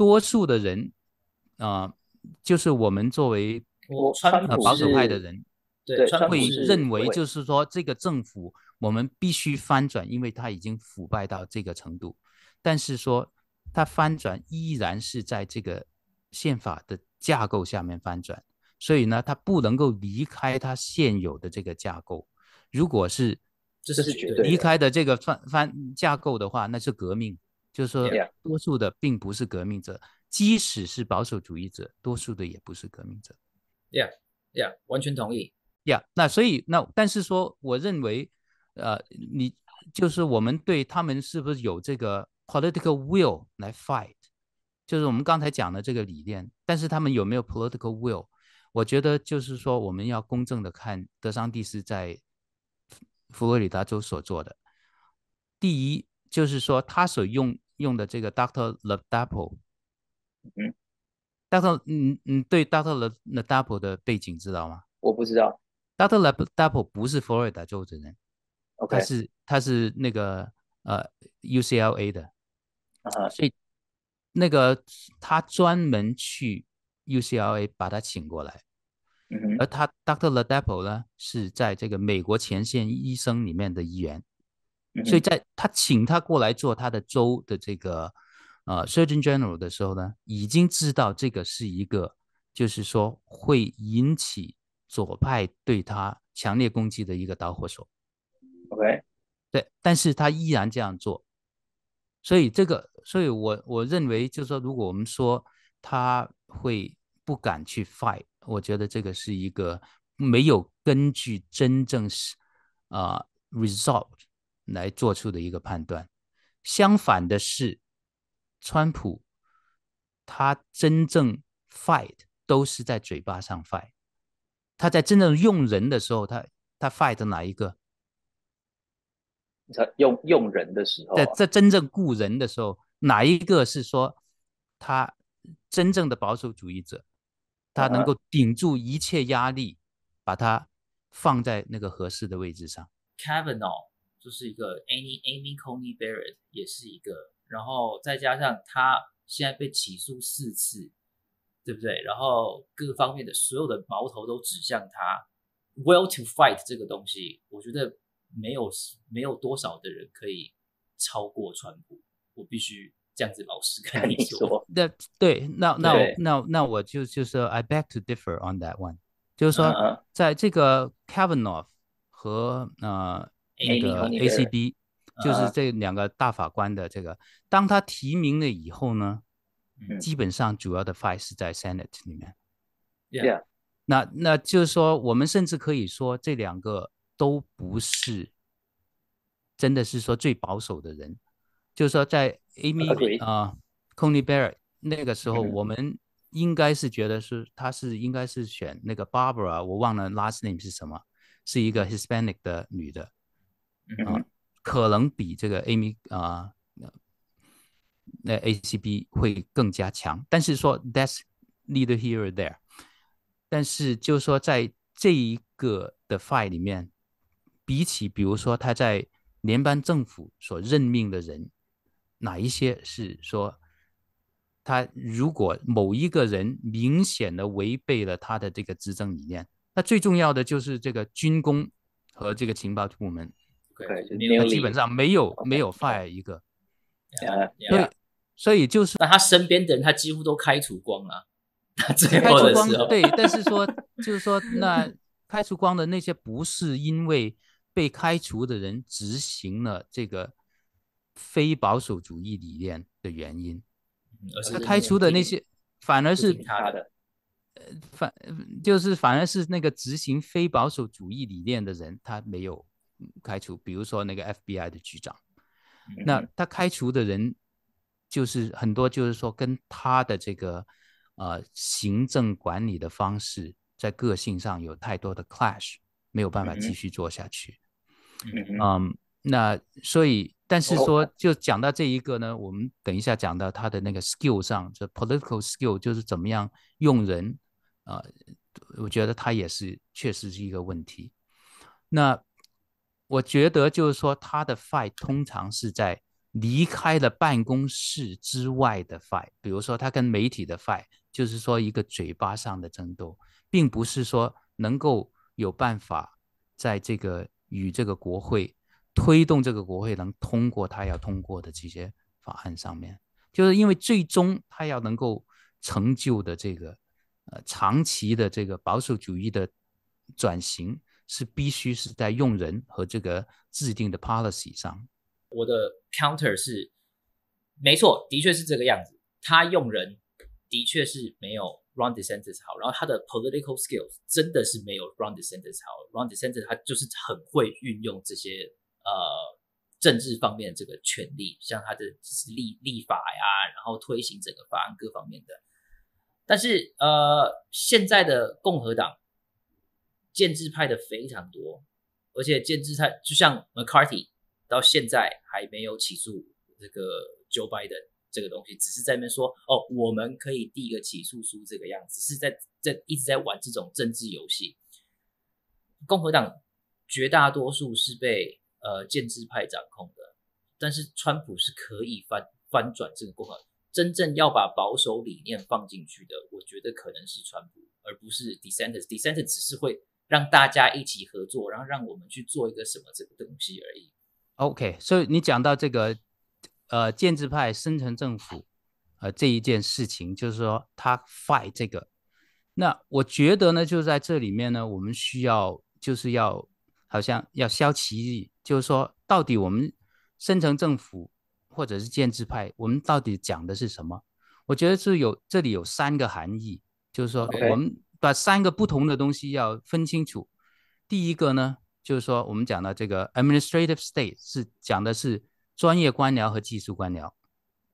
多数的人啊，就是我们作为保守派的人，会认为就是说这个政府我们必须翻转，因为它已经腐败到这个程度。但是说它翻转依然是在这个宪法的架构下面翻转，所以呢，它不能够离开它现有的这个架构。如果是离开的这个翻翻架构的话，那是革命。就是说，多数的并不是革命者，即使是保守主义者，多数的也不是革命者。Yeah, yeah，完全同意。Yeah，那所以那但是说，我认为，呃，你就是我们对他们是不是有这个 political will 来 fight，就是我们刚才讲的这个理念。但是他们有没有 political will？我觉得就是说，我们要公正的看德桑蒂斯在佛罗里达州所做的。第一，就是说他所用。用的这个 Doctor Le Duple，嗯，Doctor，嗯嗯，对，Doctor Le Le Duple 的背景知道吗？我不知道，Doctor Le Duple 不是佛罗里达州的人，OK，他是他是那个呃 UCLA 的啊，所以那个他专门去 UCLA 把他请过来，而他 Doctor l a d a p l e 呢，是在这个美国前线医生里面的一员。所以在他请他过来做他的州的这个呃，surgeon general 的时候呢，已经知道这个是一个，就是说会引起左派对他强烈攻击的一个导火索。OK，对，但是他依然这样做。所以这个，所以我我认为就是说，如果我们说他会不敢去 fight，我觉得这个是一个没有根据，真正是啊，result。来做出的一个判断。相反的是，川普他真正 fight 都是在嘴巴上 fight。他在真正用人的时候，他他 fight 哪一个？他用用人的时候，在在真正雇人的时候，哪一个是说他真正的保守主义者？他能够顶住一切压力，把他放在那个合适的位置上。Cavanaugh。就是一个 Amy Amy Coney Barrett 也是一个，然后再加上他现在被起诉四次，对不对？然后各方面的所有的矛头都指向他。Will to fight 这个东西，我觉得没有没有多少的人可以超过川普。我必须这样子老实跟你说。那 对，那那那那我就就是 I beg to differ on that one，就是说在这个 Cavanaugh 和呃。那个 ACB 就是这两个大法官的这个，当他提名了以后呢，基本上主要的 fight 是在 Senate 里面。Yeah，那那就是说，我们甚至可以说这两个都不是，真的是说最保守的人。就是说，在 Amy 啊，Conley b a r r t 那个时候，我们应该是觉得是他是应该是选那个 Barbara，我忘了 last name 是什么，是一个 Hispanic 的女的。啊，可能比这个 Amy 啊，那 ACB 会更加强，但是说 That's l i t h e r here or there。但是就是说在这一个的 Fight 里面，比起比如说他在联邦政府所任命的人，哪一些是说他如果某一个人明显的违背了他的这个执政理念，那最重要的就是这个军工和这个情报部门。对，他基本上没有没有 fire 一个，对，所以就是那他身边的人，他几乎都开除光了，他开除光对，但是说就是说那开除光的那些不是因为被开除的人执行了这个非保守主义理念的原因，他开除的那些反而是他的，反就是反而是那个执行非保守主义理念的人，他没有。开除，比如说那个 FBI 的局长，那他开除的人就是很多，就是说跟他的这个呃行政管理的方式在个性上有太多的 clash，没有办法继续做下去。嗯那所以，但是说就讲到这一个呢，我们等一下讲到他的那个 skill 上，就 political skill，就是怎么样用人啊，我觉得他也是确实是一个问题。那。我觉得就是说，他的 fight 通常是在离开了办公室之外的 fight，比如说他跟媒体的 fight，就是说一个嘴巴上的争斗，并不是说能够有办法在这个与这个国会推动这个国会能通过他要通过的这些法案上面，就是因为最终他要能够成就的这个呃长期的这个保守主义的转型。是必须是在用人和这个制定的 policy 上。我的 counter 是，没错，的确是这个样子。他用人的确是没有 Ron DeSantis 好，然后他的 political skills 真的是没有 Ron DeSantis 好。Ron DeSantis 他就是很会运用这些呃政治方面的这个权利，像他的立立法呀，然后推行整个法案各方面的。但是呃，现在的共和党。建制派的非常多，而且建制派就像 McCarthy 到现在还没有起诉这个 Joe Biden 这个东西，只是在那边说哦，我们可以递一个起诉书这个样子，是在在一直在玩这种政治游戏。共和党绝大多数是被呃建制派掌控的，但是川普是可以翻翻转这个共和真正要把保守理念放进去的，我觉得可能是川普，而不是 Dissenters。Dissenters 只是会。让大家一起合作，然后让我们去做一个什么这个东西而已。OK，所以你讲到这个呃建制派、深层政府呃这一件事情，就是说他 fight 这个。那我觉得呢，就在这里面呢，我们需要就是要好像要消歧义，就是说到底我们深层政府或者是建制派，我们到底讲的是什么？我觉得是有这里有三个含义，就是说我们。把三个不同的东西要分清楚。第一个呢，就是说我们讲的这个 administrative state 是讲的是专业官僚和技术官僚，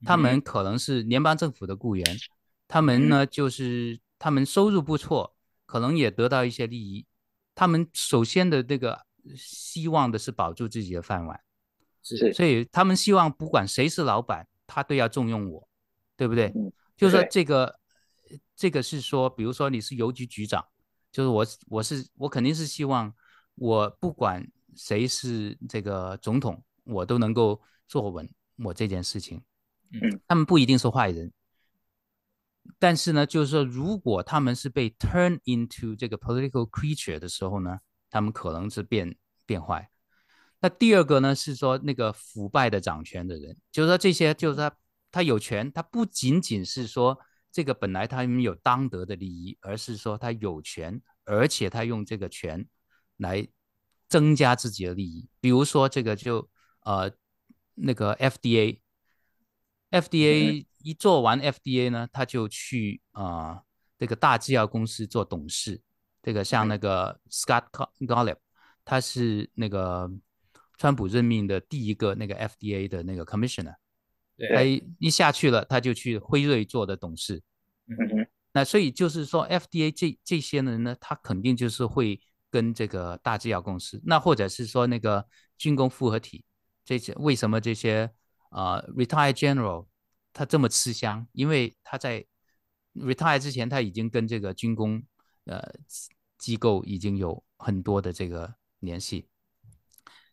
他们可能是联邦政府的雇员，他们呢就是他们收入不错，可能也得到一些利益。他们首先的这个希望的是保住自己的饭碗，是，所以他们希望不管谁是老板，他都要重用我，对不对？就是说这个。这个是说，比如说你是邮局局长，就是我，我是我肯定是希望我不管谁是这个总统，我都能够坐稳我这件事情。嗯，他们不一定是坏人，但是呢，就是说如果他们是被 turn into 这个 political creature 的时候呢，他们可能是变变坏。那第二个呢是说那个腐败的掌权的人，就是说这些就是他他有权，他不仅仅是说。这个本来他们有当得的利益，而是说他有权，而且他用这个权来增加自己的利益。比如说这个就呃那个 F D A，F D A 一做完 F D A 呢，他就去啊这个大制药公司做董事。这个像那个 Scott Golub，他是那个川普任命的第一个那个 F D A 的那个 Commissioner。他一下去了，他就去辉瑞做的董事。那所以就是说，FDA 这这些人呢，他肯定就是会跟这个大制药公司，那或者是说那个军工复合体这些。为什么这些啊 retired general 他这么吃香？因为他在 retired 之前，他已经跟这个军工呃机构已经有很多的这个联系。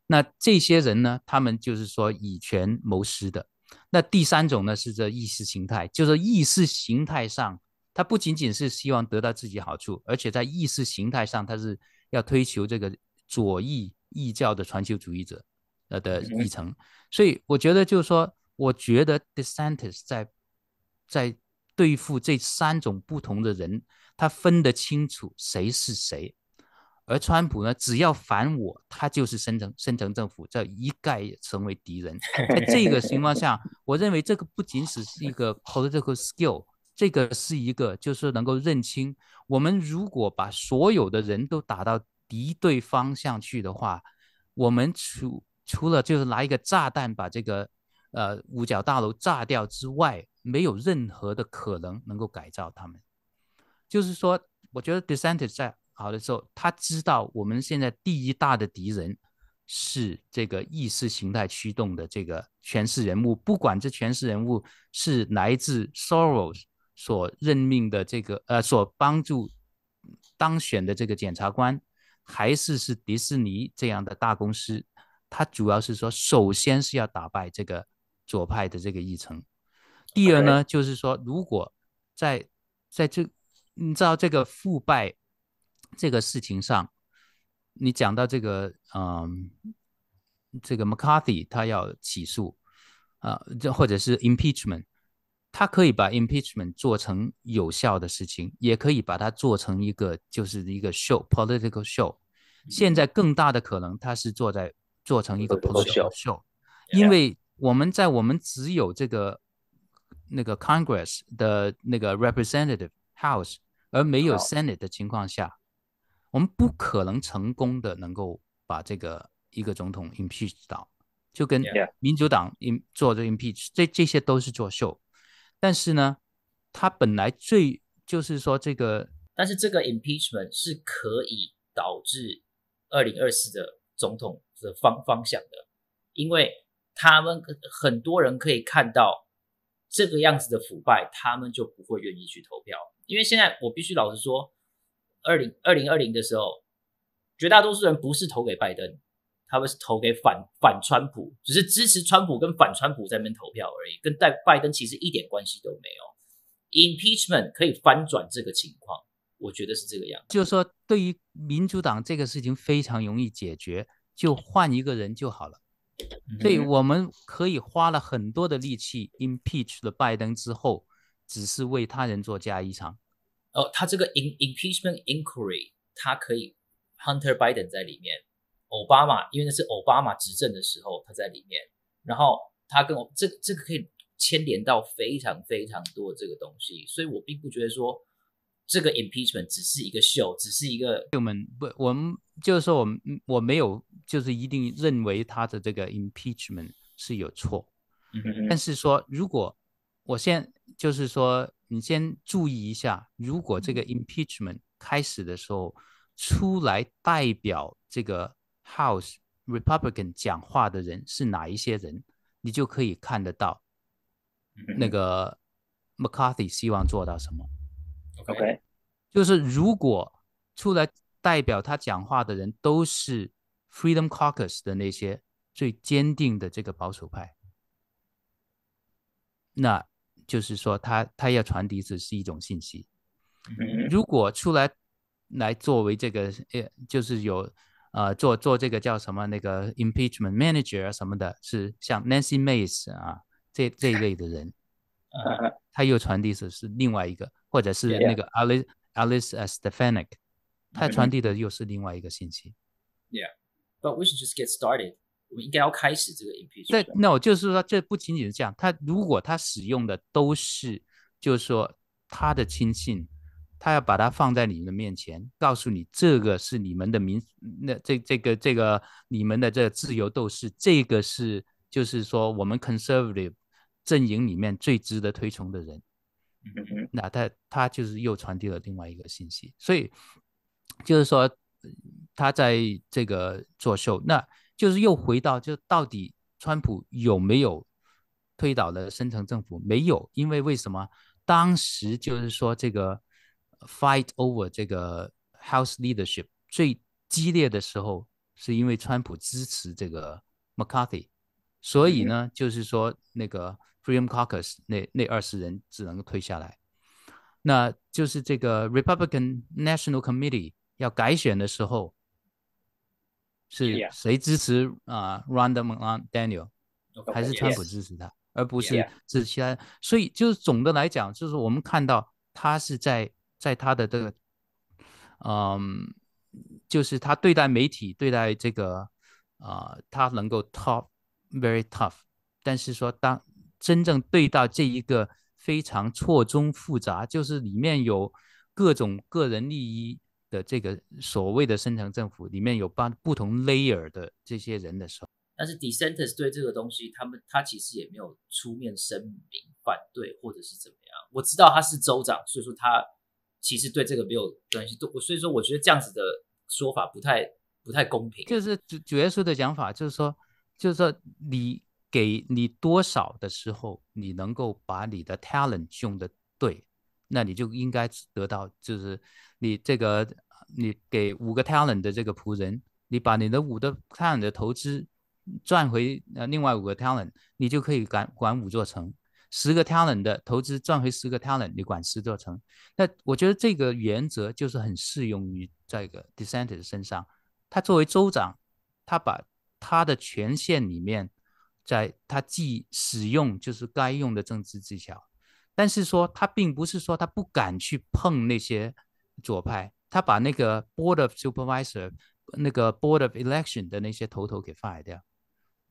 那这些人呢，他们就是说以权谋私的。那第三种呢，是这意识形态，就是意识形态上，他不仅仅是希望得到自己好处，而且在意识形态上，他是要追求这个左翼异教的全球主义者，呃的议程。所以我觉得，就是说，我觉得 d e s s e n t e s 在在对付这三种不同的人，他分得清楚谁是谁。而川普呢，只要反我，他就是深层深层政府，这一概成为敌人。在这个情况下，我认为这个不仅只是一个 political skill，这个是一个就是能够认清，我们如果把所有的人都打到敌对方向去的话，我们除除了就是拿一个炸弹把这个呃五角大楼炸掉之外，没有任何的可能能够改造他们。就是说，我觉得 dissent 在好的时候，他知道我们现在第一大的敌人是这个意识形态驱动的这个权势人物，不管这权势人物是来自 Soros 所任命的这个呃所帮助当选的这个检察官，还是是迪士尼这样的大公司，他主要是说，首先是要打败这个左派的这个议程，第二呢就是说，如果在在这，你知道这个腐败。这个事情上，你讲到这个，嗯，这个 McCarthy 他要起诉，啊，这或者是 impeachment，他可以把 impeachment 做成有效的事情，也可以把它做成一个就是一个 show political show。现在更大的可能，他是做在做成一个 political show，因为我们在我们只有这个那个 Congress 的那个 representative house，而没有 Senate 的情况下。我们不可能成功的能够把这个一个总统 impeach 到，就跟民主党做这 impeach，这这些都是作秀。但是呢，他本来最就是说这个，但是这个 impeachment 是可以导致二零二四的总统的方方向的，因为他们很多人可以看到这个样子的腐败，他们就不会愿意去投票。因为现在我必须老实说。二零二零二零的时候，绝大多数人不是投给拜登，他们是投给反反川普，只是支持川普跟反川普在那边投票而已，跟拜拜登其实一点关系都没有。Impeachment 可以翻转这个情况，我觉得是这个样。就是说，对于民主党这个事情非常容易解决，就换一个人就好了。对，我们可以花了很多的力气，Impeach 了拜登之后，只是为他人做嫁衣裳。哦，他这个 impeachment inquiry，他可以 Hunter Biden 在里面，奥巴马，因为那是奥巴马执政的时候，他在里面，然后他跟我这这个可以牵连到非常非常多这个东西，所以我并不觉得说这个 impeachment 只是一个 show，只是一个我们不我们就是说我们我没有就是一定认为他的这个 impeachment 是有错，但是说如果我现在就是说。你先注意一下，如果这个 impeachment 开始的时候出来代表这个 House Republican 讲话的人是哪一些人，你就可以看得到那个 McCarthy 希望做到什么。OK，就是如果出来代表他讲话的人都是 Freedom Caucus 的那些最坚定的这个保守派，那。就是说，他他要传递只是一种信息。如果出来来作为这个，呃，就是有啊，做做这个叫什么那个 impeachment manager 什么的，是像 Nancy m a c e 啊这这一类的人，他又传递的是另外一个，或者是那个 Alice Alice s t e p a n i k 他传递的又是另外一个信息。Yeah, but we should just get started. 我们应该要开始这个隐蔽。对，那我就是说，这不仅仅是这样。他如果他使用的都是，就是说他的亲信，他要把它放在你们的面前，告诉你这个是你们的民，那这这个这个你们的这自由斗士，这个是就是说我们 conservative 阵营里面最值得推崇的人。那他他就是又传递了另外一个信息，所以就是说他在这个作秀那。就是又回到，就到底川普有没有推倒了深层政府？没有，因为为什么？当时就是说这个 fight over 这个 House leadership 最激烈的时候，是因为川普支持这个 McCarthy，所以呢，就是说那个 Freedom Caucus 那那二十人只能退下来。那就是这个 Republican National Committee 要改选的时候。是谁支持啊 r a n d o on Daniel，还是川普支持他，而不是支持其他？所以就是总的来讲，就是我们看到他是在在他的这个，嗯，就是他对待媒体、对待这个，呃，他能够 Tough，very tough，但是说当真正对到这一个非常错综复杂，就是里面有各种个人利益。这个所谓的深层政府里面有八不同 layer 的这些人的时候，但是 Dissenters 对这个东西，他们他其实也没有出面声明反对或者是怎么样。我知道他是州长，所以说他其实对这个没有关系。我所以说，我觉得这样子的说法不太不太公平。就是主耶稣的讲法，就是说，就是说你给你多少的时候，你能够把你的 talent 用的对，那你就应该得到，就是你这个。你给五个 talent 的这个仆人，你把你的五的 talent 的投资赚回呃另外五个 talent，你就可以管管五座城。十个 talent 的投资赚回十个 talent，你管十座城。那我觉得这个原则就是很适用于这个 d e s c e n t 身上。他作为州长，他把他的权限里面，在他既使用就是该用的政治技巧，但是说他并不是说他不敢去碰那些左派。他把那个 board of supervisor，那个 board of election 的那些头头给 fire 掉，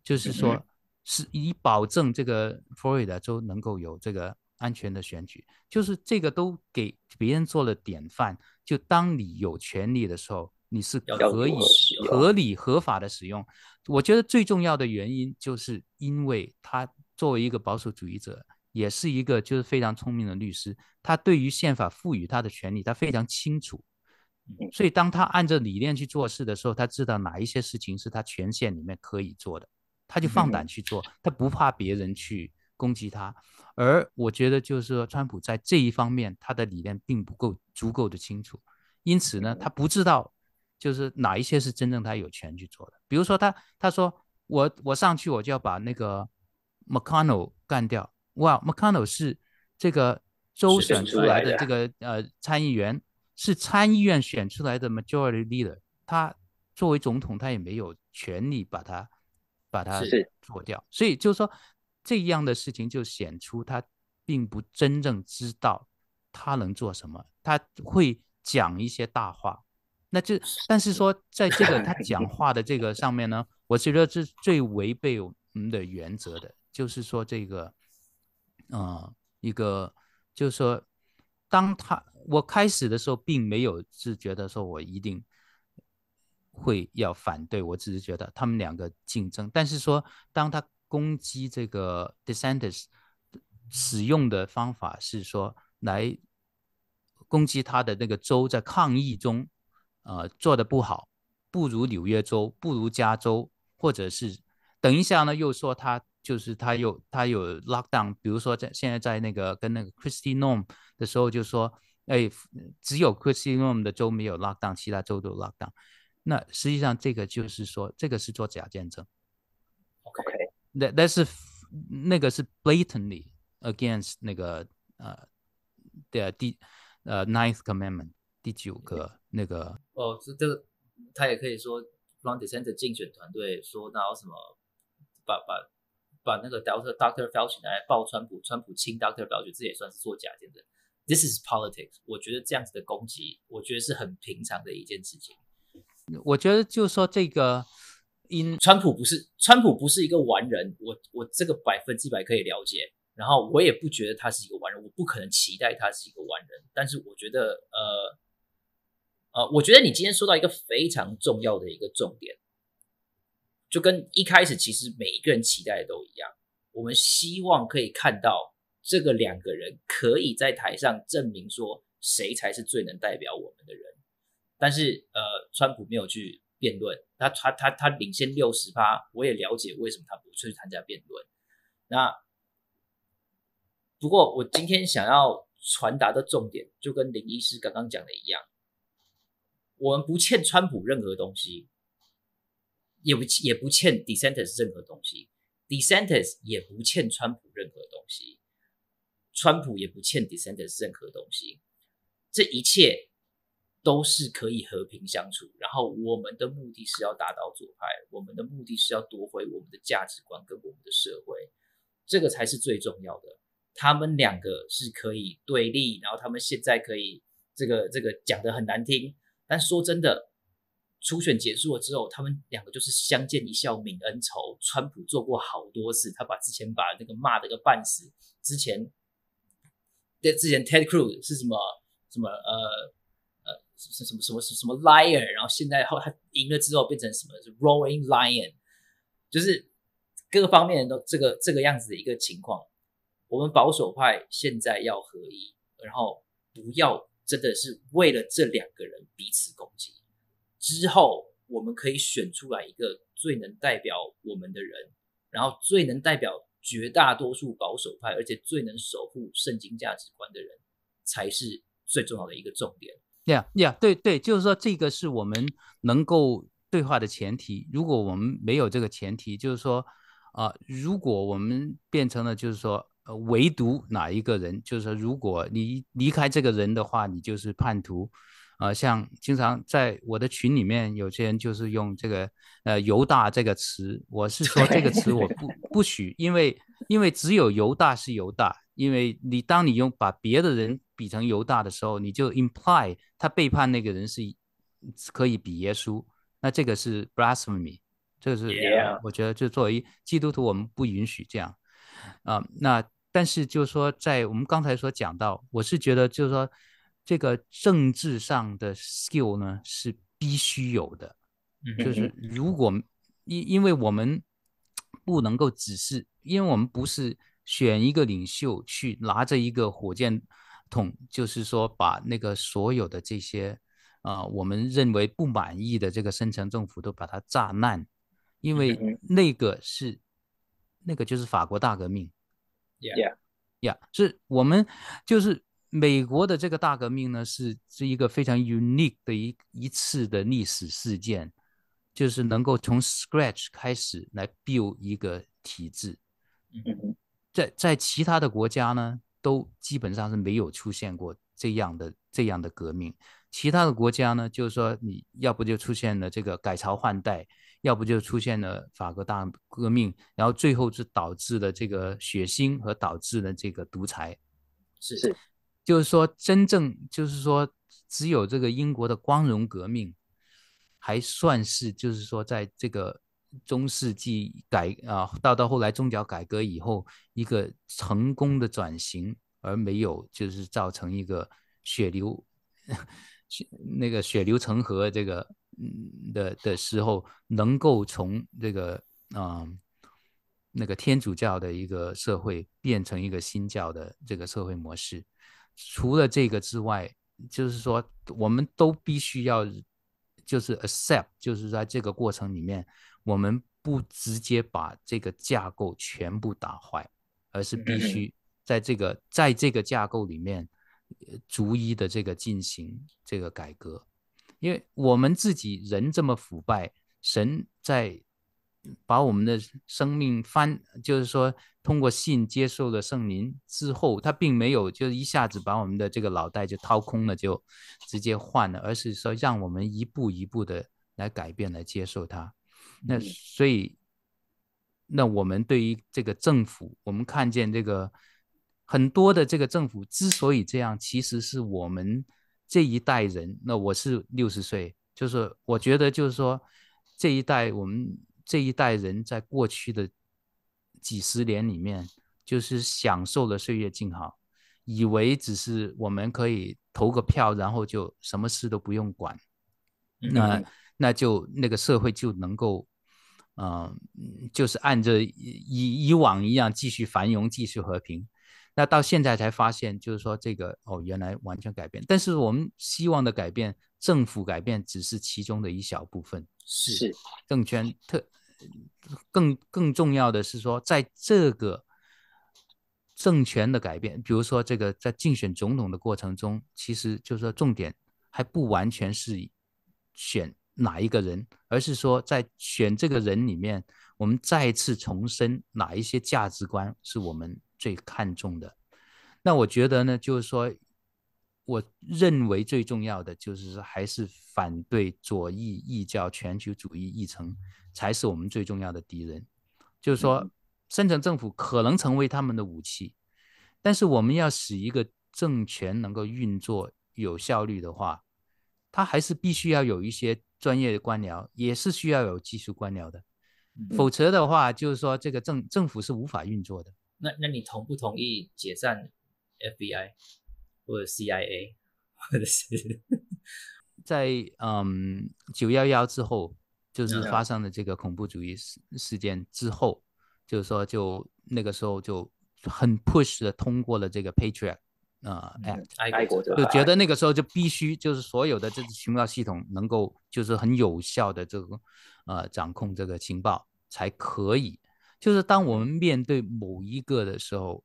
就是说是以保证这个 Florida 州能够有这个安全的选举，就是这个都给别人做了典范。就当你有权利的时候，你是可以合理合法的使用。我觉得最重要的原因，就是因为他作为一个保守主义者，也是一个就是非常聪明的律师，他对于宪法赋予他的权利，他非常清楚。所以，当他按照理念去做事的时候，他知道哪一些事情是他权限里面可以做的，他就放胆去做，他不怕别人去攻击他。而我觉得，就是说，川普在这一方面，他的理念并不够足够的清楚，因此呢，他不知道就是哪一些是真正他有权去做的。比如说，他他说我我上去我就要把那个 McConnell 干掉。哇，McConnell 是这个州选出来的这个呃参议员。是参议院选出来的 majority leader，他作为总统，他也没有权利把他把他做掉，所以就说这样的事情就显出他并不真正知道他能做什么，他会讲一些大话。那这但是说在这个他 讲话的这个上面呢，我觉得是最违背我们的原则的，就是说这个，嗯，一个就是说。当他我开始的时候，并没有是觉得说我一定会要反对我，只是觉得他们两个竞争。但是说，当他攻击这个 de s a n t e r s 使用的方法是说来攻击他的那个州在抗疫中，呃，做的不好，不如纽约州，不如加州，或者是等一下呢，又说他就是他又他有 lockdown，比如说在现在在那个跟那个 c h r i s t i n o m 的时候就说：“哎，只有 Christine o m 的州没有 lockdown，其他州都 lockdown。”那实际上这个就是说，这个是做假见证。OK，那但是那个是 blatantly against 那个呃，对第呃，ninth commandment 第九个那个哦，这这个他也可以说 t r u m e r 竞选团队说到什么，把把把那个 d e l t a doctor f e l t o 来报川普，川普亲 doctor f e l t o 这也算是做假见证。This is politics。我觉得这样子的攻击，我觉得是很平常的一件事情。我觉得就是说，这个因川普不是川普不是一个完人，我我这个百分之百可以了解。然后我也不觉得他是一个完人，我不可能期待他是一个完人。但是我觉得，呃，呃，我觉得你今天说到一个非常重要的一个重点，就跟一开始其实每一个人期待都一样，我们希望可以看到。这个两个人可以在台上证明说谁才是最能代表我们的人，但是呃，川普没有去辩论，他他他他领先六十八，我也了解为什么他不去参加辩论。那不过我今天想要传达的重点，就跟林医师刚刚讲的一样，我们不欠川普任何东西，也不也不欠 d i s s e n t e s 任何东西 d i s s e n t e s 也不欠川普任何东西。川普也不欠 dissenters 任何东西，这一切都是可以和平相处。然后我们的目的是要打倒左派，我们的目的是要夺回我们的价值观跟我们的社会，这个才是最重要的。他们两个是可以对立，然后他们现在可以这个这个讲的很难听，但说真的，初选结束了之后，他们两个就是相见一笑泯恩仇。川普做过好多次，他把之前把那个骂的个半死，之前。之前 Ted Cruz 是什么什么呃呃什什么什么什么 liar，然后现在后他赢了之后变成什么 Rolling Lion，就是各个方面都这个这个样子的一个情况。我们保守派现在要合一，然后不要真的是为了这两个人彼此攻击，之后我们可以选出来一个最能代表我们的人，然后最能代表。绝大多数保守派，而且最能守护圣经价值观的人，才是最重要的一个重点。呀呀，对对，就是说这个是我们能够对话的前提。如果我们没有这个前提，就是说，呃，如果我们变成了就是说，呃，唯独哪一个人，就是说，如果你离开这个人的话，你就是叛徒。啊，像经常在我的群里面，有些人就是用这个“呃犹大”这个词，我是说这个词我不不许，因为因为只有犹大是犹大，因为你当你用把别的人比成犹大的时候，你就 imply 他背叛那个人是可以比耶稣，那这个是 blasphemy，这个是我觉得就作为基督徒，我们不允许这样啊。那但是就是说，在我们刚才所讲到，我是觉得就是说。这个政治上的 skill 呢是必须有的，就是如果因因为我们不能够只是因为我们不是选一个领袖去拿着一个火箭筒，就是说把那个所有的这些啊我们认为不满意的这个深层政府都把它炸烂，因为那个是那个就是法国大革命，y yeah，e a h 是我们就是。美国的这个大革命呢，是是一个非常 unique 的一一次的历史事件，就是能够从 scratch 开始来 build 一个体制，在在其他的国家呢，都基本上是没有出现过这样的这样的革命。其他的国家呢，就是说你要不就出现了这个改朝换代，要不就出现了法国大革命，然后最后是导致了这个血腥和导致了这个独裁，是是。就是说，真正就是说，只有这个英国的光荣革命，还算是就是说，在这个中世纪改啊，到到后来宗教改革以后，一个成功的转型，而没有就是造成一个血流，血那个血流成河这个的的时候，能够从这个啊那个天主教的一个社会变成一个新教的这个社会模式。除了这个之外，就是说，我们都必须要，就是 accept，就是在这个过程里面，我们不直接把这个架构全部打坏，而是必须在这个在这个架构里面，逐一的这个进行这个改革，因为我们自己人这么腐败，神在把我们的生命翻，就是说。通过信接受了圣灵之后，他并没有就一下子把我们的这个脑袋就掏空了，就直接换了，而是说让我们一步一步的来改变，来接受他。那所以，那我们对于这个政府，我们看见这个很多的这个政府之所以这样，其实是我们这一代人。那我是六十岁，就是我觉得就是说这一代我们这一代人在过去的。几十年里面，就是享受了岁月静好，以为只是我们可以投个票，然后就什么事都不用管，那那就那个社会就能够，嗯，就是按着以以往一样继续繁荣，继续和平。那到现在才发现，就是说这个哦，原来完全改变。但是我们希望的改变，政府改变只是其中的一小部分，是政权特。更更重要的是说，在这个政权的改变，比如说这个在竞选总统的过程中，其实就是说重点还不完全是选哪一个人，而是说在选这个人里面，我们再次重申哪一些价值观是我们最看重的。那我觉得呢，就是说，我认为最重要的就是还是反对左翼异教全球主义议程。才是我们最重要的敌人，就是说，深层政府可能成为他们的武器，但是我们要使一个政权能够运作有效率的话，它还是必须要有一些专业的官僚，也是需要有技术官僚的，否则的话，就是说这个政政府是无法运作的。那那你同不同意解散 FBI 或者 CIA？或者是 在嗯九幺幺之后。就是发生了这个恐怖主义事事件之后，就是说，就那个时候就很 push 的通过了这个 Patriot 啊 Act，爱国者，就觉得那个时候就必须就是所有的这个情报系统能够就是很有效的这个呃掌控这个情报才可以。就是当我们面对某一个的时候，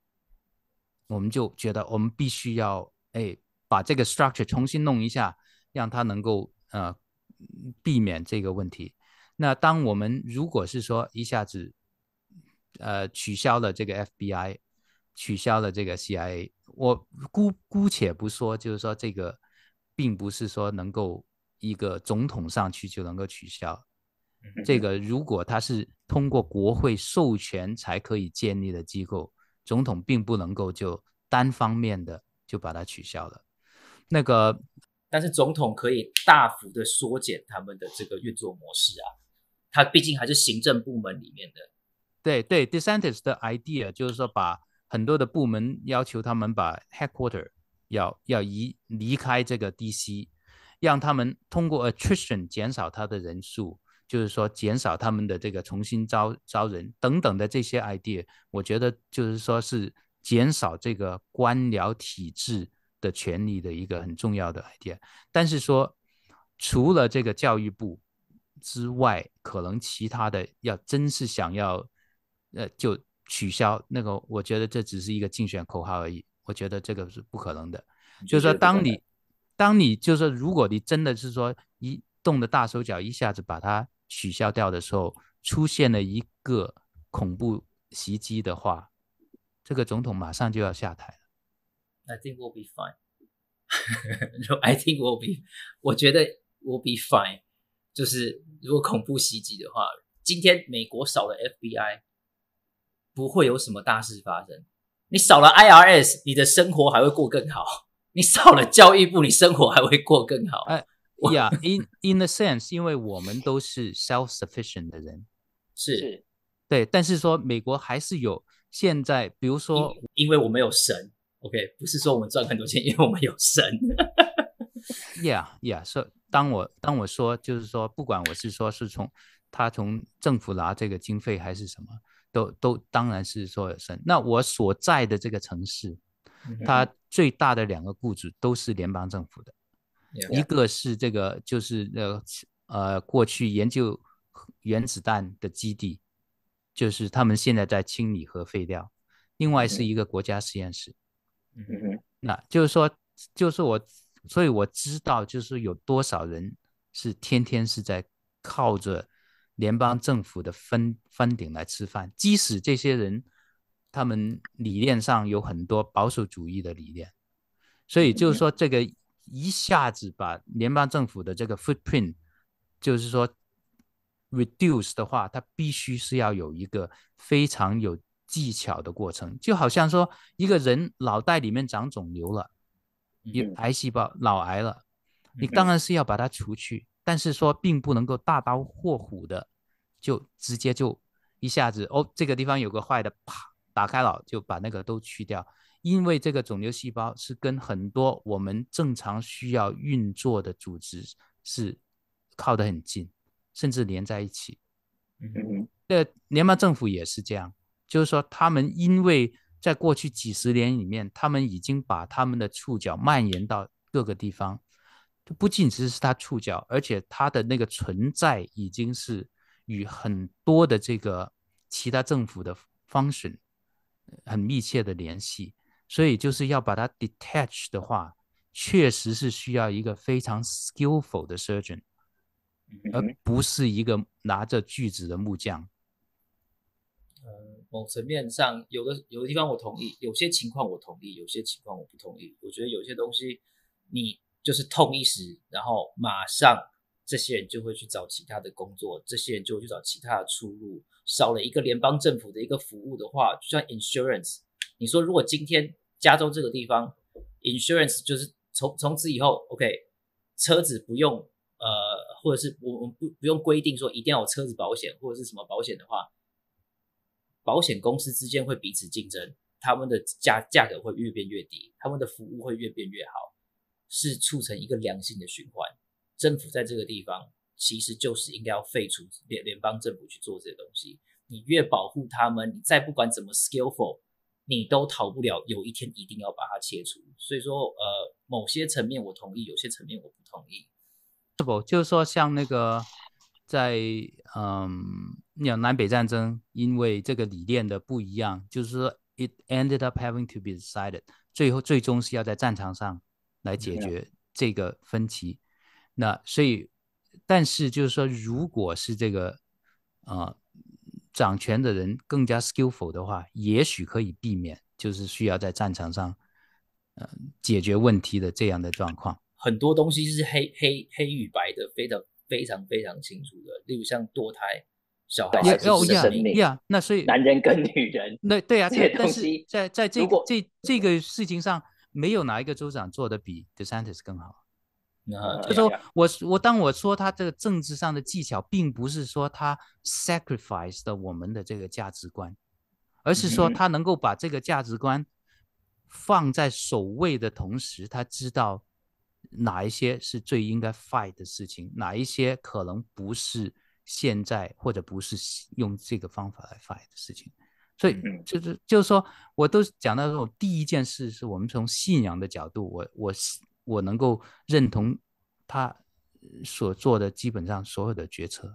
我们就觉得我们必须要哎把这个 structure 重新弄一下，让它能够呃避免这个问题。那当我们如果是说一下子，呃，取消了这个 FBI，取消了这个 CIA，我姑姑且不说，就是说这个，并不是说能够一个总统上去就能够取消。这个如果他是通过国会授权才可以建立的机构，总统并不能够就单方面的就把它取消了。那个，但是总统可以大幅的缩减他们的这个运作模式啊。他毕竟还是行政部门里面的。对对 d e s s e n t e s 的 idea 就是说，把很多的部门要求他们把 headquarter 要要移离开这个 DC，让他们通过 attrition 减少他的人数，就是说减少他们的这个重新招招人等等的这些 idea，我觉得就是说是减少这个官僚体制的权利的一个很重要的 idea。但是说，除了这个教育部。之外，可能其他的要真是想要，呃，就取消那个，我觉得这只是一个竞选口号而已。我觉得这个是不可能的。就是说，当你，当你就是说，如果你真的是说一动的大手脚，一下子把它取消掉的时候，出现了一个恐怖袭击的话，这个总统马上就要下台了。I think w e l l be fine。I think we'll be，我觉得 We'll be fine。就是如果恐怖袭击的话，今天美国少了 FBI，不会有什么大事发生。你少了 IRS，你的生活还会过更好。你少了教育部，你生活还会过更好。哎呀，in in the sense，因为我们都是 self sufficient 的人，是，对。但是说美国还是有现在，比如说，因为我们有神，OK，不是说我们赚很多钱，因为我们有神。Yeah, yeah, so. 当我当我说，就是说，不管我是说是从他从政府拿这个经费还是什么，都都当然是说有省。那我所在的这个城市，它最大的两个雇主都是联邦政府的，一个是这个就是呃呃过去研究原子弹的基地，就是他们现在在清理核废料，另外是一个国家实验室。那就是说，就是我。所以我知道，就是有多少人是天天是在靠着联邦政府的分分顶来吃饭。即使这些人他们理念上有很多保守主义的理念，所以就是说，这个一下子把联邦政府的这个 footprint，就是说 reduce 的话，它必须是要有一个非常有技巧的过程，就好像说一个人脑袋里面长肿瘤了。有癌细胞，脑癌了，你当然是要把它除去，但是说并不能够大刀阔斧的，就直接就一下子哦，这个地方有个坏的，啪打开了就把那个都去掉，因为这个肿瘤细胞是跟很多我们正常需要运作的组织是靠得很近，甚至连在一起。嗯，这联邦政府也是这样，就是说他们因为。在过去几十年里面，他们已经把他们的触角蔓延到各个地方。不仅只是他触角，而且他的那个存在已经是与很多的这个其他政府的 function 很密切的联系。所以，就是要把它 detach 的话，确实是需要一个非常 skillful 的 surgeon，而不是一个拿着锯子的木匠。某层面上，有的有的地方我同意，有些情况我同意，有些情况我不同意。我觉得有些东西，你就是痛一时，然后马上这些人就会去找其他的工作，这些人就会去找其他的出路。少了一个联邦政府的一个服务的话，就像 insurance，你说如果今天加州这个地方 insurance 就是从从此以后，OK，车子不用呃，或者是我们不不用规定说一定要有车子保险或者是什么保险的话。保险公司之间会彼此竞争，他们的价价格会越变越低，他们的服务会越变越好，是促成一个良性的循环。政府在这个地方其实就是应该要废除联联邦政府去做这些东西。你越保护他们，你再不管怎么 skillful，你都逃不了有一天一定要把它切除。所以说，呃，某些层面我同意，有些层面我不同意，是否就是说像那个？在嗯，你南北战争，因为这个理念的不一样，就是说，it ended up having to be decided，最后最终是要在战场上来解决这个分歧。那所以，但是就是说，如果是这个啊，掌权的人更加 skillful 的话，也许可以避免，就是需要在战场上呃解决问题的这样的状况。很多东西是黑黑黑与白的，非常。非常非常清楚的，例如像堕胎小孩也是生命，呀，那所以男人跟女人，那对啊，这些东西在在这个这这个事情上，没有哪一个州长做的比 DeSantis 更好。那就说我我当我说他这个政治上的技巧，并不是说他 sacrifice 的我们的这个价值观，而是说他能够把这个价值观放在首位的同时，他知道。哪一些是最应该 fight 的事情，哪一些可能不是现在或者不是用这个方法来 fight 的事情，所以就是就是说，我都讲到说，第一件事是我们从信仰的角度，我我我能够认同他所做的基本上所有的决策，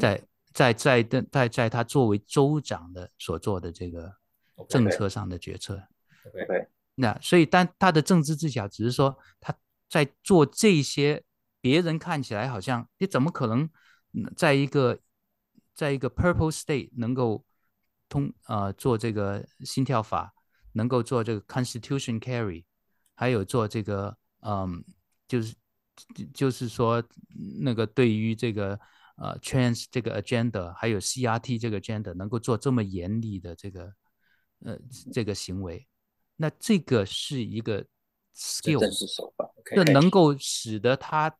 在在在的在在他作为州长的所做的这个政策上的决策，对。那所以，但他的政治技巧只是说他在做这些，别人看起来好像你怎么可能在一个在一个 purple state 能够通啊做这个心跳法，能够做这个 constitution carry，还有做这个嗯，就是就是说那个对于这个呃 trans 这个 agenda，还有 CRT 这个 agenda 能够做这么严厉的这个呃这个行为。那这个是一个 skill，这能够使得他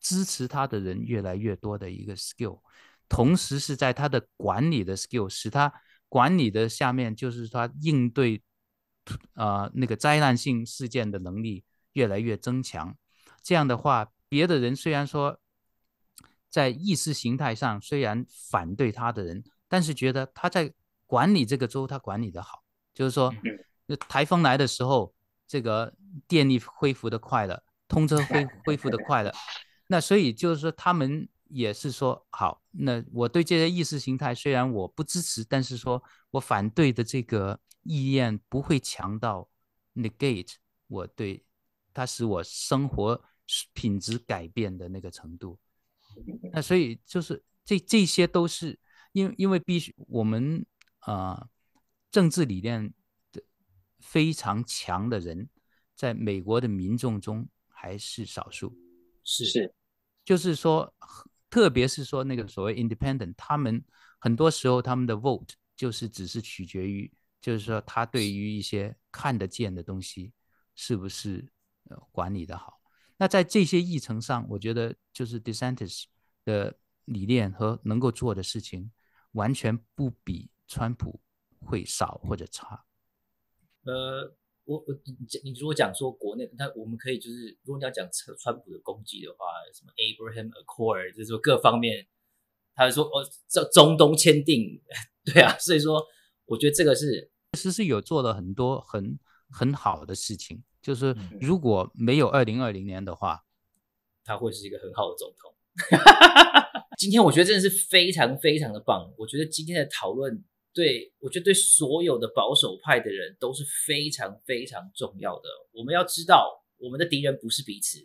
支持他的人越来越多的一个 skill，同时是在他的管理的 skill，使他管理的下面就是他应对啊那个灾难性事件的能力越来越增强。这样的话，别的人虽然说在意识形态上虽然反对他的人，但是觉得他在管理这个州他管理的好，就是说。那台风来的时候，这个电力恢复的快了，通车恢 恢复的快了，那所以就是说，他们也是说好。那我对这些意识形态虽然我不支持，但是说我反对的这个意愿不会强到 negate 我对它使我生活品质改变的那个程度。那所以就是这这些都是因因为必须我们啊政治理念。非常强的人，在美国的民众中还是少数。是是，就是说，特别是说那个所谓 independent，他们很多时候他们的 vote 就是只是取决于，就是说他对于一些看得见的东西是不是管理的好。那在这些议程上，我觉得就是 DeSantis 的理念和能够做的事情，完全不比川普会少或者差。呃，我你你如果讲说国内，那我们可以就是，如果你要讲川川普的功绩的话，什么 Abraham Accord，就是说各方面，他就说哦，这中东签订，对啊，所以说我觉得这个是其实是有做了很多很很好的事情，就是如果没有二零二零年的话，他会是一个很好的总统。今天我觉得真的是非常非常的棒，我觉得今天的讨论。对我觉得对所有的保守派的人都是非常非常重要的。我们要知道，我们的敌人不是彼此，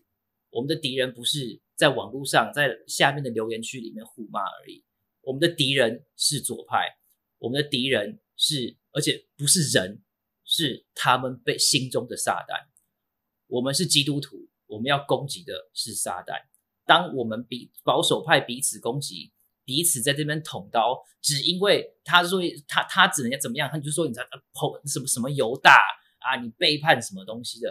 我们的敌人不是在网络上在下面的留言区里面互骂而已，我们的敌人是左派，我们的敌人是，而且不是人，是他们被心中的撒旦。我们是基督徒，我们要攻击的是撒旦。当我们彼保守派彼此攻击。彼此在这边捅刀，只因为他说他他只能怎么样？他就说你在捧什么什么犹大啊，你背叛什么东西的？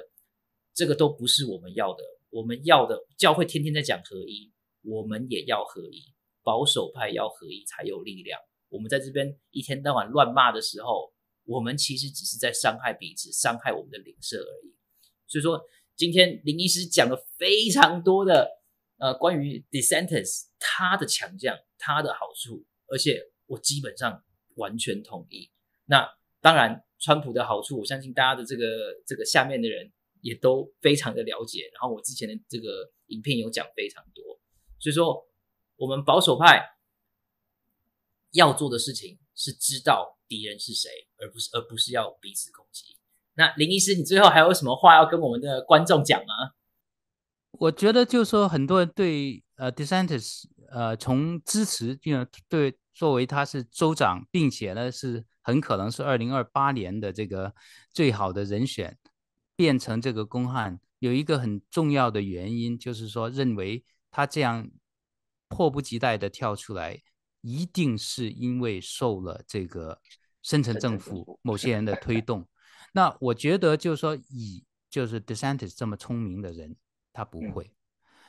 这个都不是我们要的。我们要的教会天天在讲合一，我们也要合一，保守派要合一才有力量。我们在这边一天到晚乱骂的时候，我们其实只是在伤害彼此，伤害我们的灵舍而已。所以说，今天林医师讲了非常多的。呃，关于 d i s s e n t e s 他的强项、他的好处，而且我基本上完全同意。那当然，川普的好处，我相信大家的这个这个下面的人也都非常的了解。然后我之前的这个影片有讲非常多，所以说我们保守派要做的事情是知道敌人是谁，而不是而不是要彼此攻击。那林医师，你最后还有什么话要跟我们的观众讲吗？我觉得就是说，很多人对呃，Desantis 呃，从支持，因为对作为他是州长，并且呢是很可能是二零二八年的这个最好的人选，变成这个公汉，有一个很重要的原因，就是说认为他这样迫不及待的跳出来，一定是因为受了这个深层政府某些人的推动。那我觉得就是说，以就是 Desantis 这么聪明的人。他不会，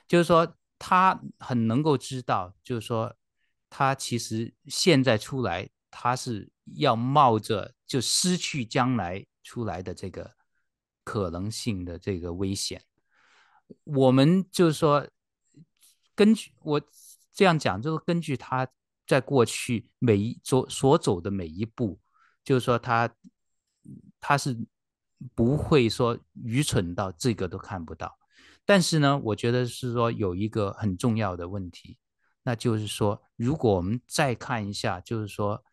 就是说，他很能够知道，就是说，他其实现在出来，他是要冒着就失去将来出来的这个可能性的这个危险。我们就是说，根据我这样讲，就是根据他在过去每一走所走的每一步，就是说，他他是不会说愚蠢到这个都看不到。但是呢，我觉得是说有一个很重要的问题，那就是说，如果我们再看一下，就是说，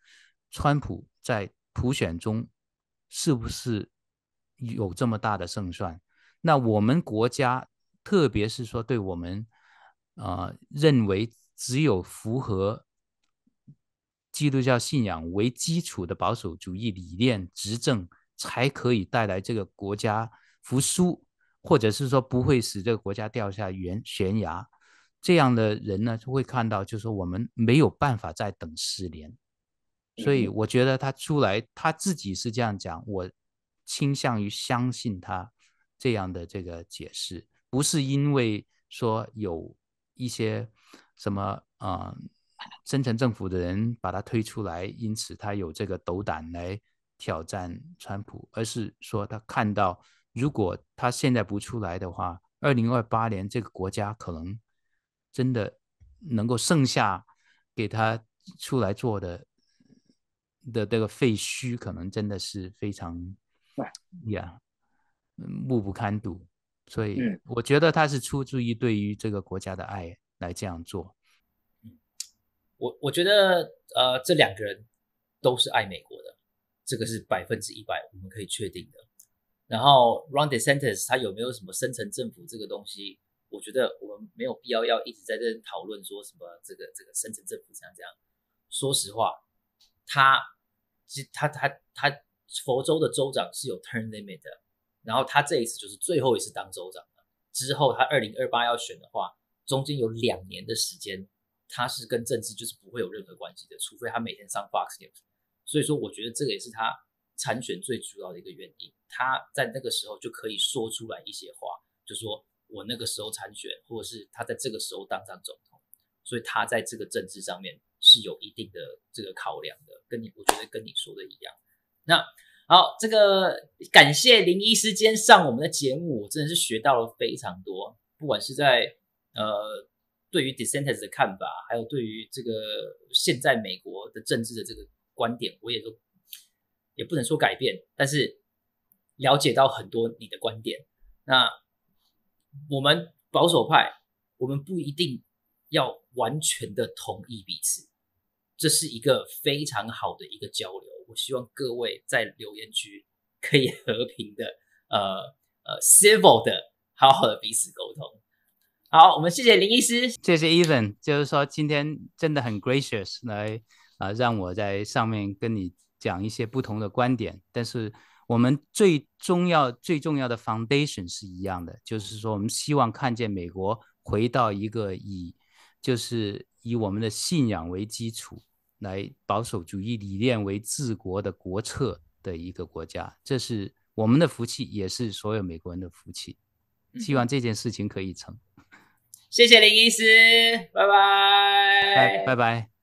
川普在普选中是不是有这么大的胜算？那我们国家，特别是说对我们，呃，认为只有符合基督教信仰为基础的保守主义理念执政，才可以带来这个国家复苏。或者是说不会使这个国家掉下悬悬崖，这样的人呢就会看到，就是我们没有办法再等十年，所以我觉得他出来他自己是这样讲，我倾向于相信他这样的这个解释，不是因为说有一些什么啊，深层政府的人把他推出来，因此他有这个斗胆来挑战川普，而是说他看到。如果他现在不出来的话，二零二八年这个国家可能真的能够剩下给他出来做的的这个废墟，可能真的是非常，对呀，目不堪睹。所以我觉得他是出自于对于这个国家的爱来这样做。我我觉得呃，这两个人都是爱美国的，这个是百分之一百我们可以确定的。然后，Ron DeSantis 他有没有什么深层政府这个东西？我觉得我们没有必要要一直在这讨论说什么这个这个深层政府怎样这样。说实话，他其实他他他佛州的州长是有 term limit 的，然后他这一次就是最后一次当州长了。之后他二零二八要选的话，中间有两年的时间，他是跟政治就是不会有任何关系的，除非他每天上 Fox News。所以说，我觉得这个也是他。参选最主要的一个原因，他在那个时候就可以说出来一些话，就说我那个时候参选，或者是他在这个时候当上总统，所以他在这个政治上面是有一定的这个考量的。跟你，我觉得跟你说的一样。那好，这个感谢林医师今天上我们的节目，我真的是学到了非常多，不管是在呃对于 Dissenters 的看法，还有对于这个现在美国的政治的这个观点，我也都也不能说改变，但是了解到很多你的观点。那我们保守派，我们不一定要完全的同意彼此，这是一个非常好的一个交流。我希望各位在留言区可以 和平的、呃呃 civil 的，好好的彼此沟通。好，我们谢谢林医师，谢谢 Evan，就是说今天真的很 gracious 来啊，让我在上面跟你。讲一些不同的观点，但是我们最重要、最重要的 foundation 是一样的，就是说我们希望看见美国回到一个以，就是以我们的信仰为基础，来保守主义理念为治国的国策的一个国家，这是我们的福气，也是所有美国人的福气。希望这件事情可以成。谢谢林医师，拜拜，拜拜。